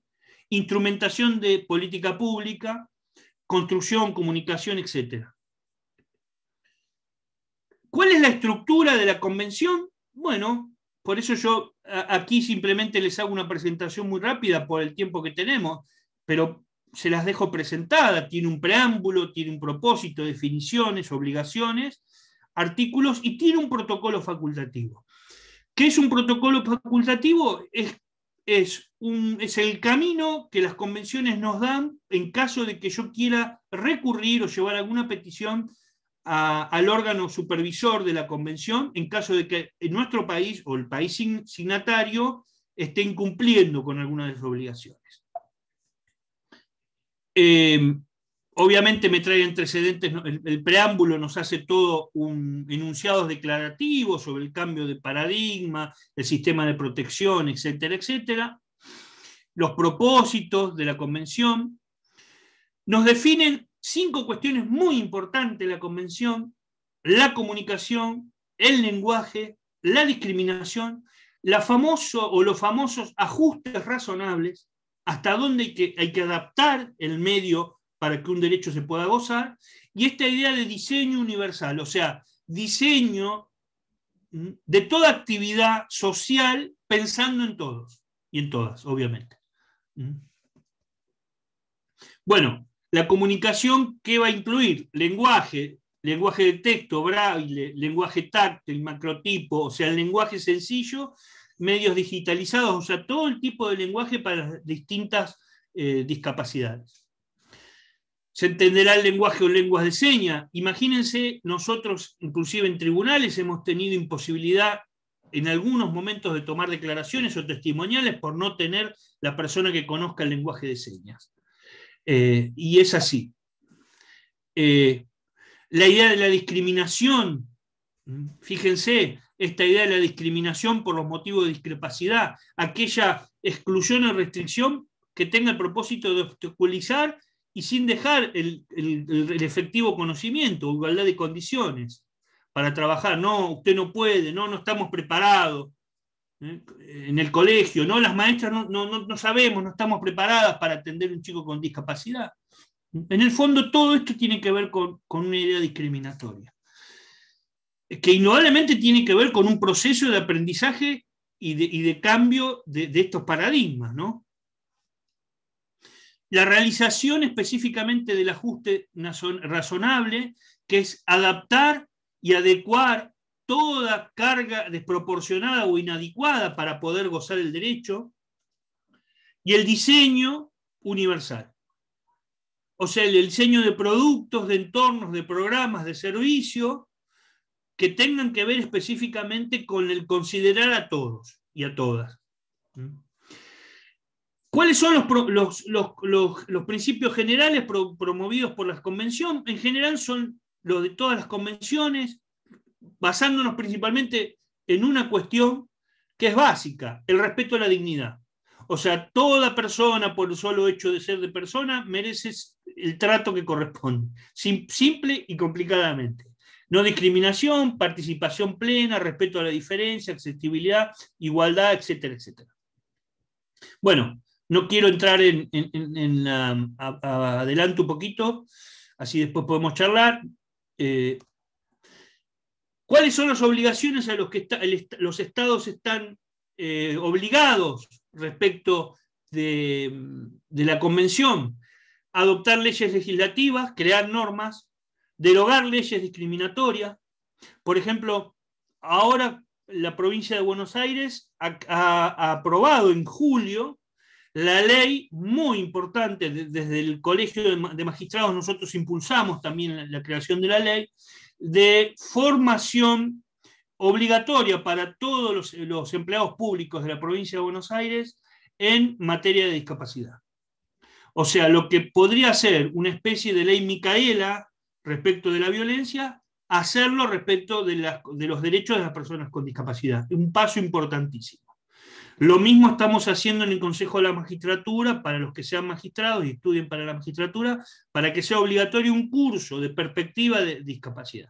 instrumentación de política pública, construcción, comunicación, etc. ¿Cuál es la estructura de la convención? Bueno, por eso yo aquí simplemente les hago una presentación muy rápida por el tiempo que tenemos, pero se las dejo presentada. Tiene un preámbulo, tiene un propósito, definiciones, obligaciones, artículos y tiene un protocolo facultativo. ¿Qué es un protocolo facultativo? Es es, un, es el camino que las convenciones nos dan en caso de que yo quiera recurrir o llevar alguna petición al órgano supervisor de la convención en caso de que nuestro país o el país signatario esté incumpliendo con alguna de sus obligaciones. Eh, obviamente me trae antecedentes, el, preámbulo nos hace todo un enunciado declarativo sobre el cambio de paradigma, el sistema de protección, etcétera, etcétera. Los propósitos de la convención. Nos definen cinco cuestiones muy importantes de la convención, la comunicación, el lenguaje, la discriminación, la famoso, o los famosos ajustes razonables, hasta dónde hay que, hay que adaptar el medio para que un derecho se pueda gozar, y esta idea de diseño universal, o sea, diseño de toda actividad social pensando en todos y en todas, obviamente. ¿Mm? Bueno, la comunicación que va a incluir lenguaje, lenguaje de texto, braille, lenguaje táctil, macrotipo, o sea, el lenguaje sencillo, medios digitalizados, o sea, todo el tipo de lenguaje para distintas eh, discapacidades se entenderá el lenguaje o lenguas de señas? Imagínense, nosotros inclusive en tribunales hemos tenido imposibilidad en algunos momentos de tomar declaraciones o testimoniales por no tener la persona que conozca el lenguaje de señas. Eh, y es así. Eh, la idea de la discriminación, fíjense, esta idea de la discriminación por los motivos de discrepacidad, aquella exclusión o restricción que tenga el propósito de obstaculizar y sin dejar el, efectivo conocimiento, igualdad de condiciones para trabajar. No, usted no puede, no, no estamos preparados ¿eh? en el colegio, no, las maestras no, sabemos, no estamos preparadas para atender a un chico con discapacidad. En el fondo, todo esto tiene que ver con, una idea discriminatoria, que indudablemente tiene que ver con un proceso de aprendizaje y de, cambio de, estos paradigmas, ¿no? la realización específicamente del ajuste razonable, que es adaptar y adecuar toda carga desproporcionada o inadecuada para poder gozar el derecho, y el diseño universal. O sea, el diseño de productos, de entornos, de programas, de servicios, que tengan que ver específicamente con el considerar a todos y a todas. ¿Mm? ¿Cuáles son los, principios generales promovidos por la convención? En general son los de todas las convenciones, basándonos principalmente en una cuestión que es básica, el respeto a la dignidad. O sea, toda persona, por el solo hecho de ser de persona, merece el trato que corresponde, simple y complicadamente. No discriminación, participación plena, respeto a la diferencia, accesibilidad, igualdad, etcétera, etcétera. Bueno, no quiero entrar en, en, um, un poquito, así después podemos charlar. Eh, ¿Cuáles son las obligaciones a los que los estados están eh, obligados respecto de, la Convención? Adoptar leyes legislativas, crear normas, derogar leyes discriminatorias. Por ejemplo, ahora la provincia de Buenos Aires ha aprobado en julio la ley, muy importante, desde el Colegio de Magistrados nosotros impulsamos también la, creación de la ley, de formación obligatoria para todos los, empleados públicos de la provincia de Buenos Aires en materia de discapacidad. O sea, lo que podría ser una especie de ley Micaela respecto de la violencia, hacerlo respecto de los derechos de las personas con discapacidad. Un paso importantísimo. Lo mismo estamos haciendo en el Consejo de la Magistratura para los que sean magistrados y estudien para la magistratura, para que sea obligatorio un curso de perspectiva de discapacidad.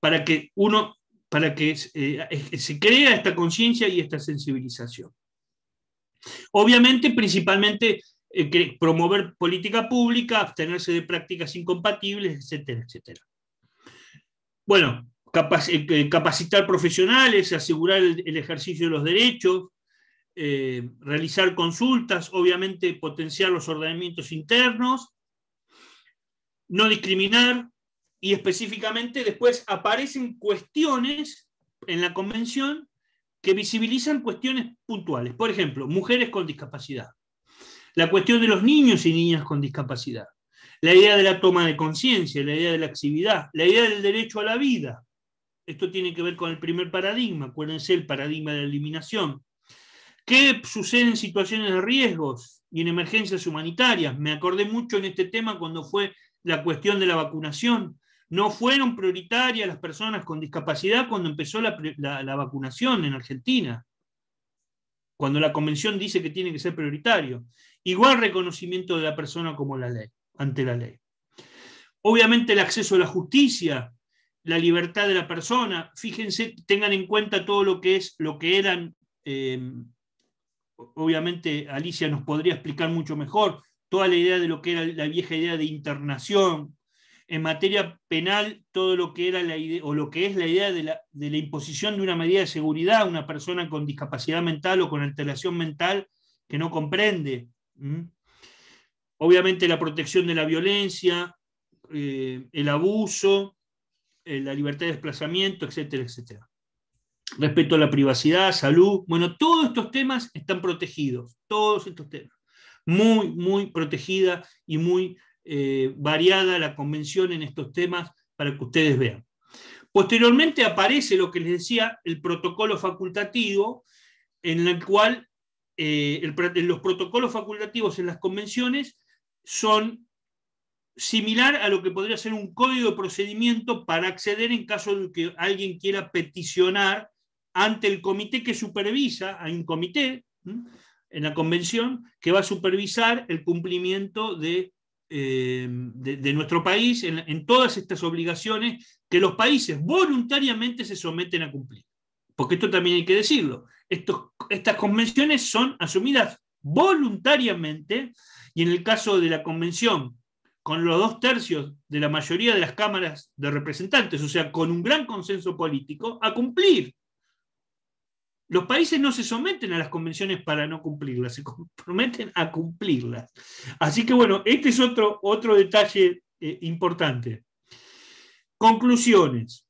Para que uno, para que eh, eh, se crea esta conciencia y esta sensibilización. Obviamente, principalmente eh, promover política pública, abstenerse de prácticas incompatibles, etcétera, etcétera. Bueno, eh, eh, capacitar profesionales, asegurar el, ejercicio de los derechos, eh, realizar consultas, obviamente potenciar los ordenamientos internos, no discriminar y específicamente después aparecen cuestiones en la convención que visibilizan cuestiones puntuales. Por ejemplo, mujeres con discapacidad, la cuestión de los niños y niñas con discapacidad, la idea de la toma de conciencia, la idea de la actividad, la idea del derecho a la vida, esto tiene que ver con el primer paradigma, acuérdense el paradigma de la eliminación. ¿Qué sucede en situaciones de riesgos y en emergencias humanitarias? Me acordé mucho en este tema cuando fue la cuestión de la vacunación. No fueron prioritarias las personas con discapacidad cuando empezó la, vacunación en Argentina, cuando la convención dice que tiene que ser prioritario. Igual reconocimiento de la persona como la ley, ante la ley. Obviamente el acceso a la justicia, la libertad de la persona. Fíjense, tengan en cuenta todo lo que es, lo que eran. Em, obviamente Alicia nos podría explicar mucho mejor toda la idea de lo que era la vieja idea de internación. En materia penal, todo lo que era la idea, o lo que es la idea de la, imposición de una medida de seguridad a una persona con discapacidad mental o con alteración mental que no comprende. Obviamente la protección de la violencia, eh, el abuso, eh, la libertad de desplazamiento, etcétera, etcétera. Respecto a la privacidad, salud, bueno, todos estos temas están protegidos, todos estos temas. Muy, muy protegida y muy eh, variada la convención en estos temas para que ustedes vean. Posteriormente aparece lo que les decía, el protocolo facultativo, en el cual eh, los protocolos facultativos en las convenciones son similar a lo que podría ser un código de procedimiento para acceder en caso de que alguien quiera peticionar ante el comité que supervisa, hay un comité en la convención que va a supervisar el cumplimiento de, eh, de, nuestro país en, todas estas obligaciones que los países voluntariamente se someten a cumplir. Porque esto también hay que decirlo, estas convenciones son asumidas voluntariamente y en el caso de la convención con los dos tercios de la mayoría de las cámaras de representantes, o sea, con un gran consenso político, a cumplir. Los países no se someten a las convenciones para no cumplirlas, se comprometen a cumplirlas. Así que bueno, este es otro, otro detalle eh, importante. Conclusiones.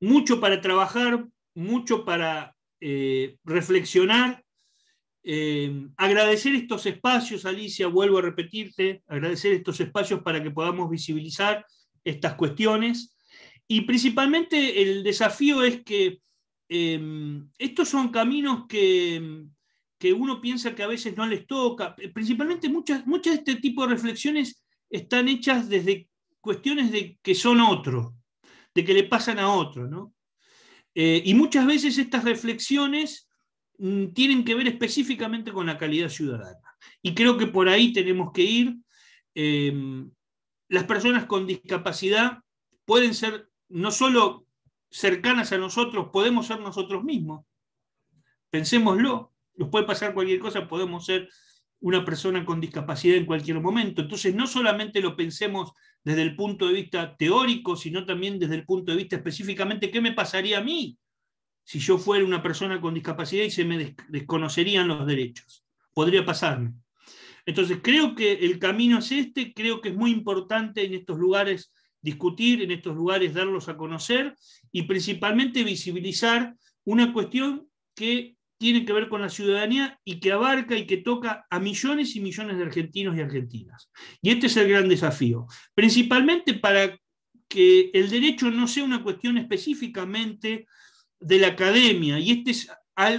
Mucho para trabajar, mucho para eh, reflexionar Em, agradecer estos espacios, Alicia, vuelvo a repetirte, agradecer estos espacios para que podamos visibilizar estas cuestiones. Y principalmente el desafío es que em, estos son caminos em, que, uno piensa que a veces no les toca. Principalmente muchas, muchas de este tipo de reflexiones están hechas desde cuestiones de que son otro, de que le pasan a otro. Eh, y muchas veces estas reflexiones Mm, tienen que ver específicamente con la calidad ciudadana. Y creo que por ahí tenemos que ir. Em, las personas con discapacidad pueden ser no solo cercanas a nosotros, podemos ser nosotros mismos. Pensémoslo, nos puede pasar cualquier cosa, podemos ser una persona con discapacidad en cualquier momento. Entonces, no solamente lo pensemos desde el punto de vista teórico, sino también desde el punto de vista específicamente, ¿qué me pasaría a mí si yo fuera una persona con discapacidad y se me desconocerían los derechos. Podría pasarme. Entonces, creo que el camino es este, creo que es muy importante en estos lugares discutir, en estos lugares darlos a conocer y principalmente visibilizar una cuestión que tiene que ver con la ciudadanía y que abarca y que toca a millones y millones de argentinos y argentinas. Y este es el gran desafío, principalmente para que el derecho no sea una cuestión específicamente de la academia, y este es,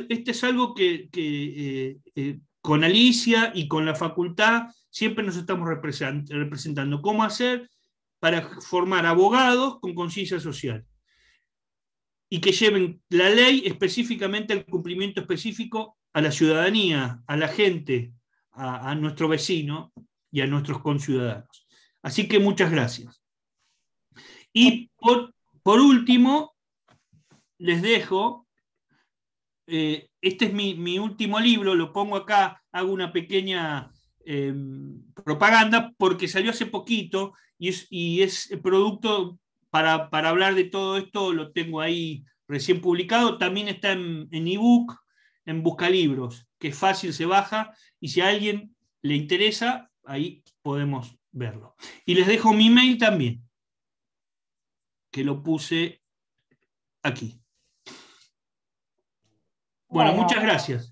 este es algo que, eh, eh, con Alicia y con la facultad siempre nos estamos representando, cómo hacer para formar abogados con conciencia social y que lleven la ley específicamente al cumplimiento específico a la ciudadanía, a la gente, a, nuestro vecino y a nuestros conciudadanos. Así que muchas gracias. Y por, por último, les dejo, eh, este es mi, último libro, lo pongo acá, hago una pequeña em, propaganda porque salió hace poquito y es, el producto para, hablar de todo esto, lo tengo ahí recién publicado, también está en, en ebook, en Busca Libros, que es fácil, se baja y si a alguien le interesa, ahí podemos verlo. Y les dejo mi mail también, que lo puse aquí. Bueno, muchas gracias.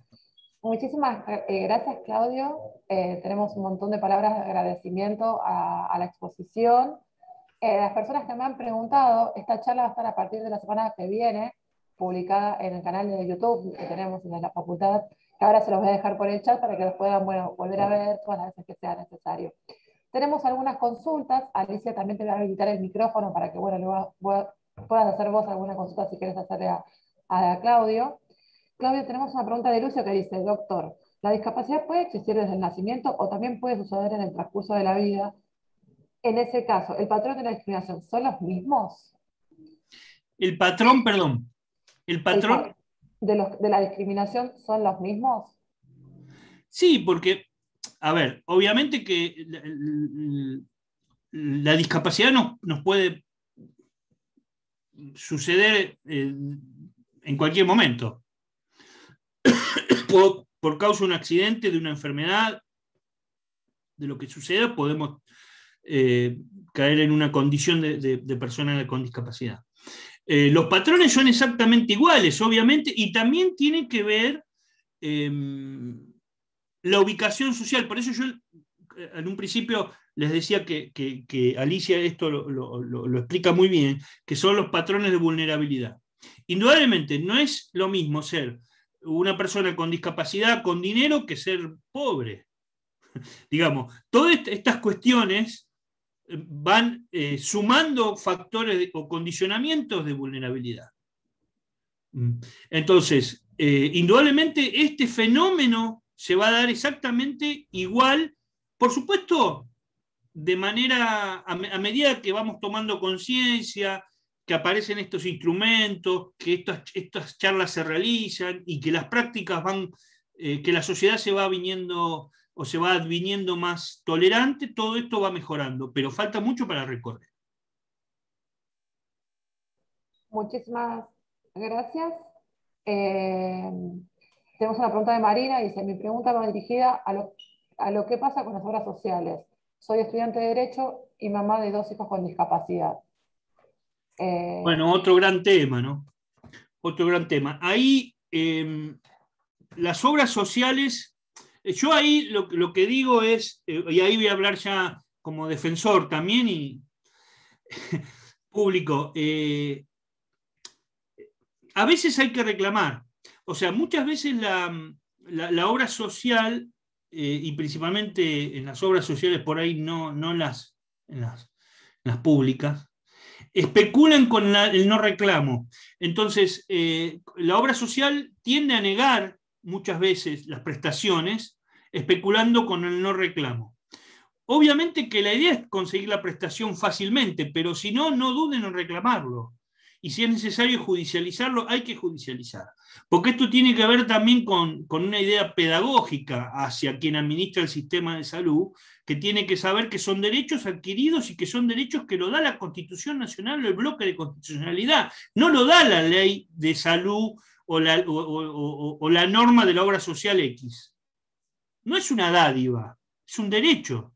Muchísimas eh, eh, gracias, Claudio. Eh, tenemos un montón de palabras de agradecimiento a, la exposición. las personas que me han preguntado, esta charla va a estar a partir de la semana que viene, publicada en el canal de YouTube que tenemos en la facultad, que ahora se los voy a dejar por el chat para que los puedan bueno, volver a ver todas las veces que sea necesario. Tenemos algunas consultas. Alicia, también te va a habilitar el micrófono para que bueno, luego puedas hacer vos alguna consulta si quieres hacerle a, a Claudio. Claudia, tenemos una pregunta de Lucio que dice, doctor, ¿la discapacidad puede existir desde el nacimiento o también puede suceder en el transcurso de la vida? En ese caso, ¿el patrón de la discriminación son los mismos?
El patrón, perdón. El patrón...
de, la discriminación son los mismos?
Sí, porque, a ver, obviamente que la, discapacidad nos, nos, puede suceder eh, en cualquier momento por, causa de un accidente, de una enfermedad, de lo que suceda, podemos eh, caer en una condición de, persona con discapacidad. Eh, los patrones son exactamente iguales, obviamente, y también tienen que ver em, la ubicación social. Por eso yo eh, en un principio les decía que, Alicia esto lo, explica muy bien, que son los patrones de vulnerabilidad. Indudablemente, no es lo mismo ser una persona con discapacidad, con dinero, que ser pobre. Digamos, todas estas cuestiones eh, van eh, sumando factores o condicionamientos de vulnerabilidad. Mm. Entonces, eh, indudablemente este fenómeno se va a dar exactamente igual, por supuesto, de manera, a medida que vamos tomando conciencia, que aparecen estos instrumentos, que estas, estas charlas se realizan y que las prácticas van, eh, que la sociedad se va viniendo o se va adviniendo más tolerante, todo esto va mejorando, pero falta mucho para recorrer.
Muchísimas gracias. Eh, tenemos una pregunta de Marina, dice, mi pregunta va dirigida a lo que pasa con las obras sociales. Soy estudiante de Derecho y mamá de dos hijos con discapacidad. Eh,
bueno, otro gran tema, ¿no? Otro gran tema. Ahí em, las obras sociales, eh, yo ahí lo, lo que digo es, eh, y ahí voy a hablar ya como defensor también y público, a veces hay que reclamar. O sea, muchas veces la, obra social, y principalmente en las obras sociales por ahí, no, no las, en las públicas, especulan con el no reclamo. Entonces, eh, la obra social tiende a negar muchas veces las prestaciones, especulando con el no reclamo. Obviamente que la idea es conseguir la prestación fácilmente, pero si no, no duden en reclamarlo y si es necesario judicializarlo, hay que judicializar. Porque esto tiene que ver también con, una idea pedagógica hacia quien administra el sistema de salud, que tiene que saber que son derechos adquiridos y que son derechos que lo da la Constitución Nacional o el bloque de constitucionalidad. No lo da la ley de salud o, la norma de la obra social X. No es una dádiva, es un derecho.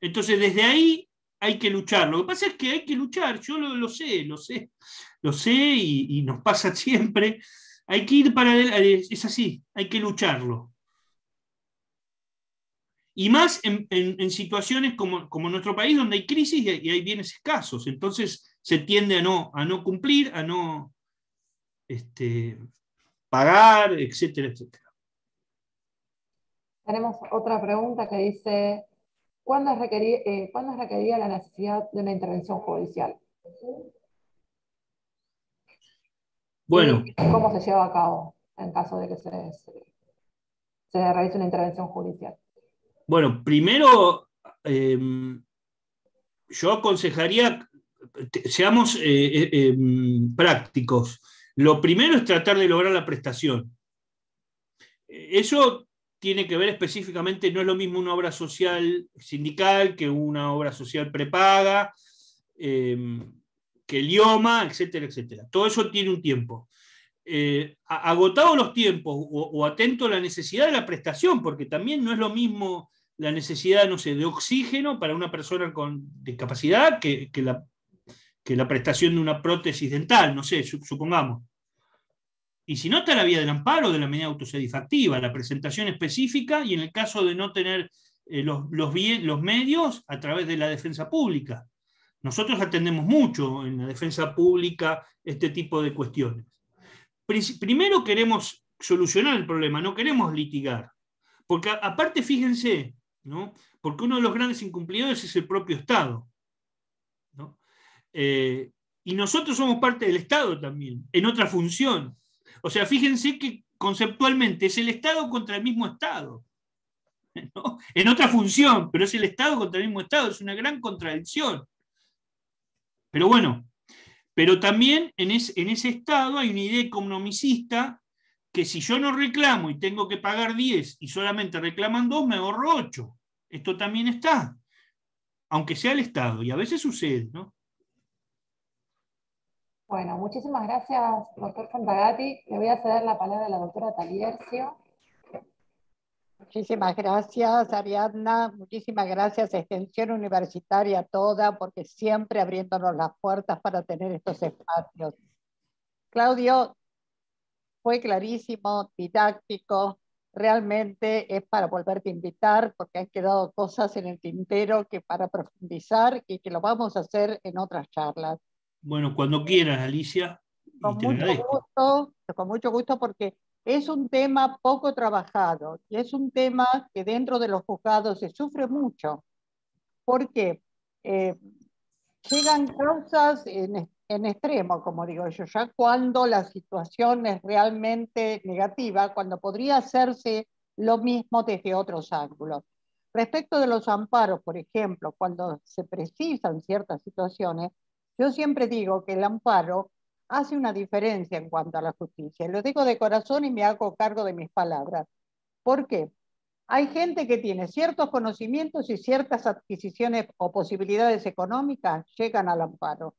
Entonces, desde ahí hay que luchar. Lo que pasa es que hay que luchar, yo lo, sé, lo sé, lo sé y, nos pasa siempre. Hay que ir para adelante, eh, es así, hay que lucharlo. Y más en, situaciones como, en nuestro país, donde hay crisis y hay, bienes escasos. Entonces se tiende a no, a no cumplir, a no este, pagar, etcétera, etcétera.
Tenemos otra pregunta que dice, eh, ¿cuándo es, requerida la necesidad de una intervención judicial? Bueno. ¿Cómo se lleva a cabo en caso de que se, realice una intervención judicial?
Bueno, primero, em, yo aconsejaría, seamos eh, eh, em, prácticos. Lo primero es tratar de lograr la prestación. Eso tiene que ver específicamente, no es lo mismo una obra social sindical que una obra social prepaga, em, que el IOMA, etcétera, etcétera. Todo eso tiene un tiempo. Eh, agotado los tiempos o, atento a la necesidad de la prestación, porque también no es lo mismo la necesidad, no sé, de oxígeno para una persona con discapacidad que, la, que la prestación de una prótesis dental, no sé, supongamos. Y si no está la vía del amparo, de la medida autosedifactiva, la presentación específica y en el caso de no tener eh, los, medios, a través de la defensa pública. Nosotros atendemos mucho en la defensa pública este tipo de cuestiones. Primero queremos solucionar el problema, no queremos litigar. Porque aparte, fíjense, porque uno de los grandes incumplidores es el propio Estado. Eh, y nosotros somos parte del Estado también, en otra función. O sea, fíjense que conceptualmente es el Estado contra el mismo Estado. En otra función, pero es el Estado contra el mismo Estado, es una gran contradicción. Pero bueno, pero también en, en ese Estado hay una idea economicista que si yo no reclamo y tengo que pagar 10 y solamente reclaman 2, me ahorro 8. Esto también está, aunque sea el Estado, y a veces sucede, ¿no?
Bueno, muchísimas gracias, doctor Fontagati.
Le voy a ceder la palabra a la doctora Taliercio. Muchísimas gracias, Ariadna. Muchísimas gracias, Extensión Universitaria toda, porque siempre abriéndonos las puertas para tener estos espacios. Claudio, fue clarísimo, didáctico. Realmente es para volverte a invitar, porque han quedado cosas en el tintero que para profundizar y que lo vamos a hacer en otras charlas.
Bueno, cuando quieras, Alicia. Con mucho
gusto, con mucho gusto porque es un tema poco trabajado y es un tema que dentro de los juzgados se sufre mucho porque eh, llegan causas en, en, extremo, como digo yo, ya cuando la situación es realmente negativa, cuando podría hacerse lo mismo desde otros ángulos. Respecto de los amparos, por ejemplo, cuando se precisan ciertas situaciones, yo siempre digo que el amparo hace una diferencia en cuanto a la justicia. Lo digo de corazón y me hago cargo de mis palabras. ¿Por qué? Hay gente que tiene ciertos conocimientos y ciertas adquisiciones o posibilidades económicas llegan al amparo.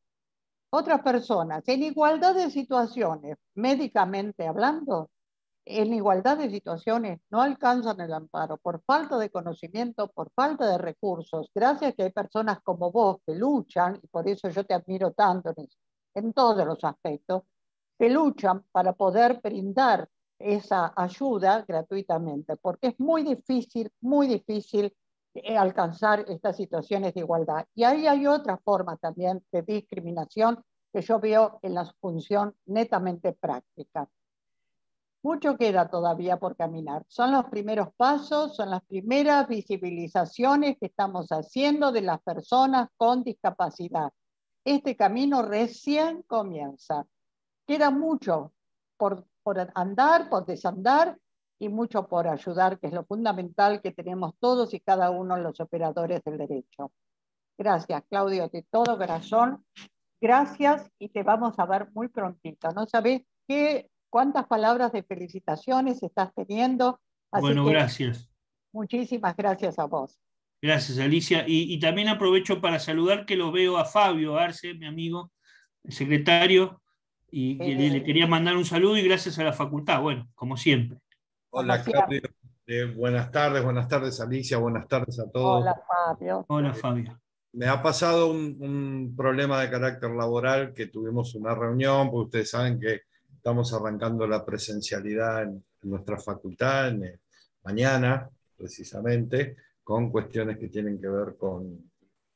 Otras personas, en igualdad de situaciones, médicamente hablando, en igualdad de situaciones no alcanzan el amparo por falta de conocimiento, por falta de recursos. Gracias que hay personas como vos que luchan, y por eso yo te admiro tanto en, todos los aspectos, que luchan para poder brindar esa ayuda gratuitamente, porque es muy difícil, muy difícil eh, alcanzar estas situaciones de igualdad. Y ahí hay otra forma también de discriminación que yo veo en la función netamente práctica. Mucho queda todavía por caminar. Son los primeros pasos, son las primeras visibilizaciones que estamos haciendo de las personas con discapacidad. Este camino recién comienza. Queda mucho por, andar, por desandar y mucho por ayudar, que es lo fundamental que tenemos todos y cada uno los operadores del derecho. Gracias, Claudio, de todo corazón. Gracias y te vamos a ver muy prontito. No sabes qué cuántas palabras de felicitaciones estás teniendo. bueno,
gracias.
Muchísimas gracias a vos.
Gracias, Alicia. Y, también aprovecho para saludar que lo veo a Fabio Arce, mi amigo, el secretario, y le, eh, quería mandar un saludo y gracias a la facultad, bueno, como siempre.
Hola, Fabio. Eh, buenas tardes, buenas tardes, Alicia, buenas tardes a todos. Hola,
Fabio. Hola, Fabio.
me ha pasado un, problema de carácter laboral que tuvimos una reunión, porque ustedes saben que estamos arrancando la presencialidad en, nuestra facultad eh, mañana, precisamente, con cuestiones que tienen que ver con,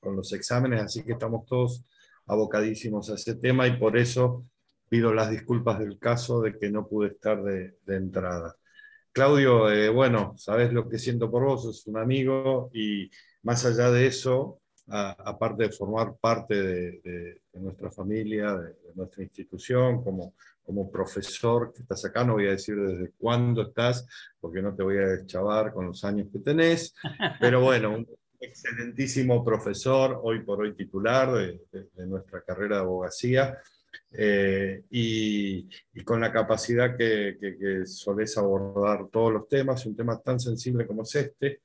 los exámenes, así que estamos todos abocadísimos a ese tema y por eso pido las disculpas del caso de que no pude estar de, entrada. Claudio, eh, bueno, sabes lo que siento por vos, es un amigo y más allá de eso, aparte de formar parte de nuestra familia, de, nuestra institución, como, como profesor que estás acá, no voy a decir desde cuándo estás, porque no te voy a deschavar con los años que tenés, pero bueno, un excelentísimo profesor, hoy por hoy titular de, nuestra carrera de abogacía, eh, y, con la capacidad que, solés abordar todos los temas, un tema tan sensible como es este,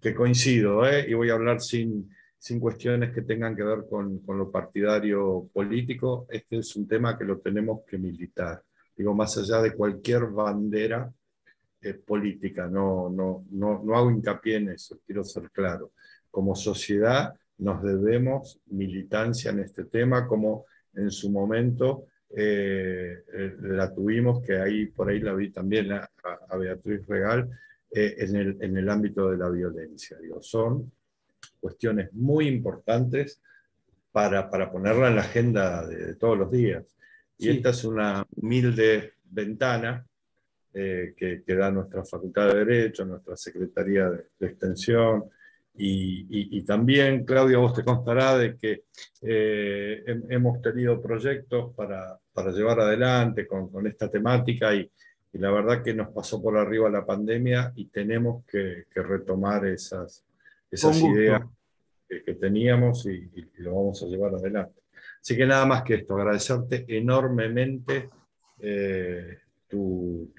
que coincido, ¿eh? y voy a hablar sin, sin cuestiones que tengan que ver con, lo partidario político, este es un tema que lo tenemos que militar. Digo, más allá de cualquier bandera eh, política, no, no, no, hago hincapié en eso, quiero ser claro. Como sociedad nos debemos militancia en este tema, como en su momento eh, eh, la tuvimos, que ahí por ahí la vi también a, Beatriz Regal, en el, en, el, ámbito de la violencia. Digo, son cuestiones muy importantes para, para ponerla en la agenda de, todos los días. Y esta es una humilde ventana eh, que, da nuestra Facultad de Derecho, nuestra Secretaría de, Extensión. Y, también, Claudia, vos te constará de que eh, hemos tenido proyectos para, para llevar adelante con, esta temática y, la verdad que nos pasó por arriba la pandemia y tenemos que retomar esas,
esas ideas
que, teníamos y, lo vamos a llevar adelante. Así que nada más que esto, agradecerte enormemente eh, tu,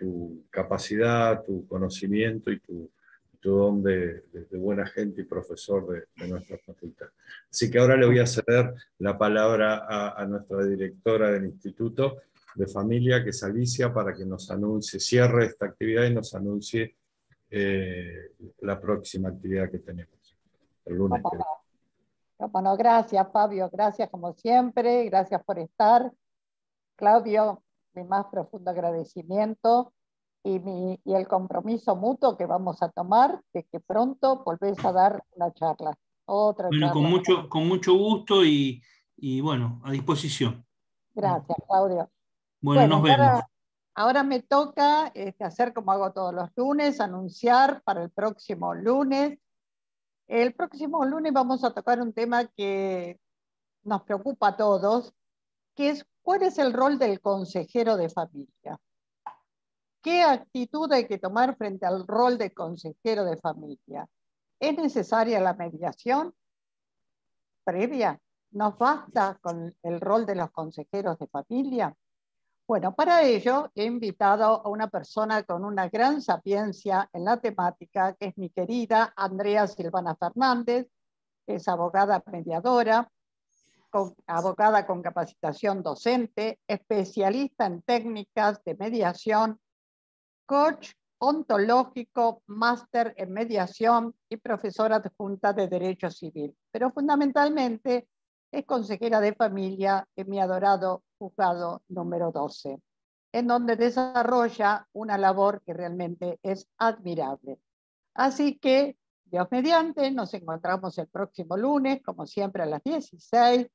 capacidad, tu conocimiento y tu, tu don de, buena gente y profesor de, nuestra facultad. Así que ahora le voy a ceder la palabra a, nuestra directora del instituto de familia, que es Alicia, para que nos anuncie, cierre esta actividad y nos anuncie eh, la próxima actividad que tenemos. Bueno,
gracias Fabio, gracias como siempre, gracias por estar. Claudio, mi más profundo agradecimiento y, el compromiso mutuo que vamos a tomar de que pronto volvés a dar una charla. Otra bueno, Con, mucho,
con mucho gusto y, bueno, a disposición.
Gracias, Claudio.
Bueno, nos vemos.
Ahora, me toca este, hacer como hago todos los lunes, anunciar para el próximo lunes el próximo lunes vamos a tocar un tema que nos preocupa a todos, que es cuál es el rol del consejero de familia. ¿Qué actitud hay que tomar frente al rol de consejero de familia? ¿Es necesaria la mediación previa? ¿Nos basta con el rol de los consejeros de familia? Bueno, para ello he invitado a una persona con una gran sapiencia en la temática, que es mi querida Andrea Silvana Fernández, que es abogada mediadora, abogada con capacitación docente, especialista en técnicas de mediación, coach ontológico, máster en mediación y profesora adjunta de Derecho Civil. Pero fundamentalmente es consejera de familia en mi adorado juzgado número 12, en donde desarrolla una labor que realmente es admirable. Así que, Dios mediante, nos encontramos el próximo lunes, como siempre, a las 16,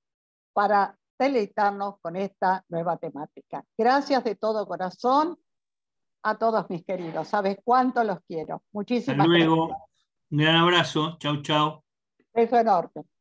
para deleitarnos con esta nueva temática. Gracias de todo corazón a todos mis queridos. Sabes cuánto los quiero. Muchísimas Hasta luego.
Un gran abrazo. Chau, chau.
Beso enorme.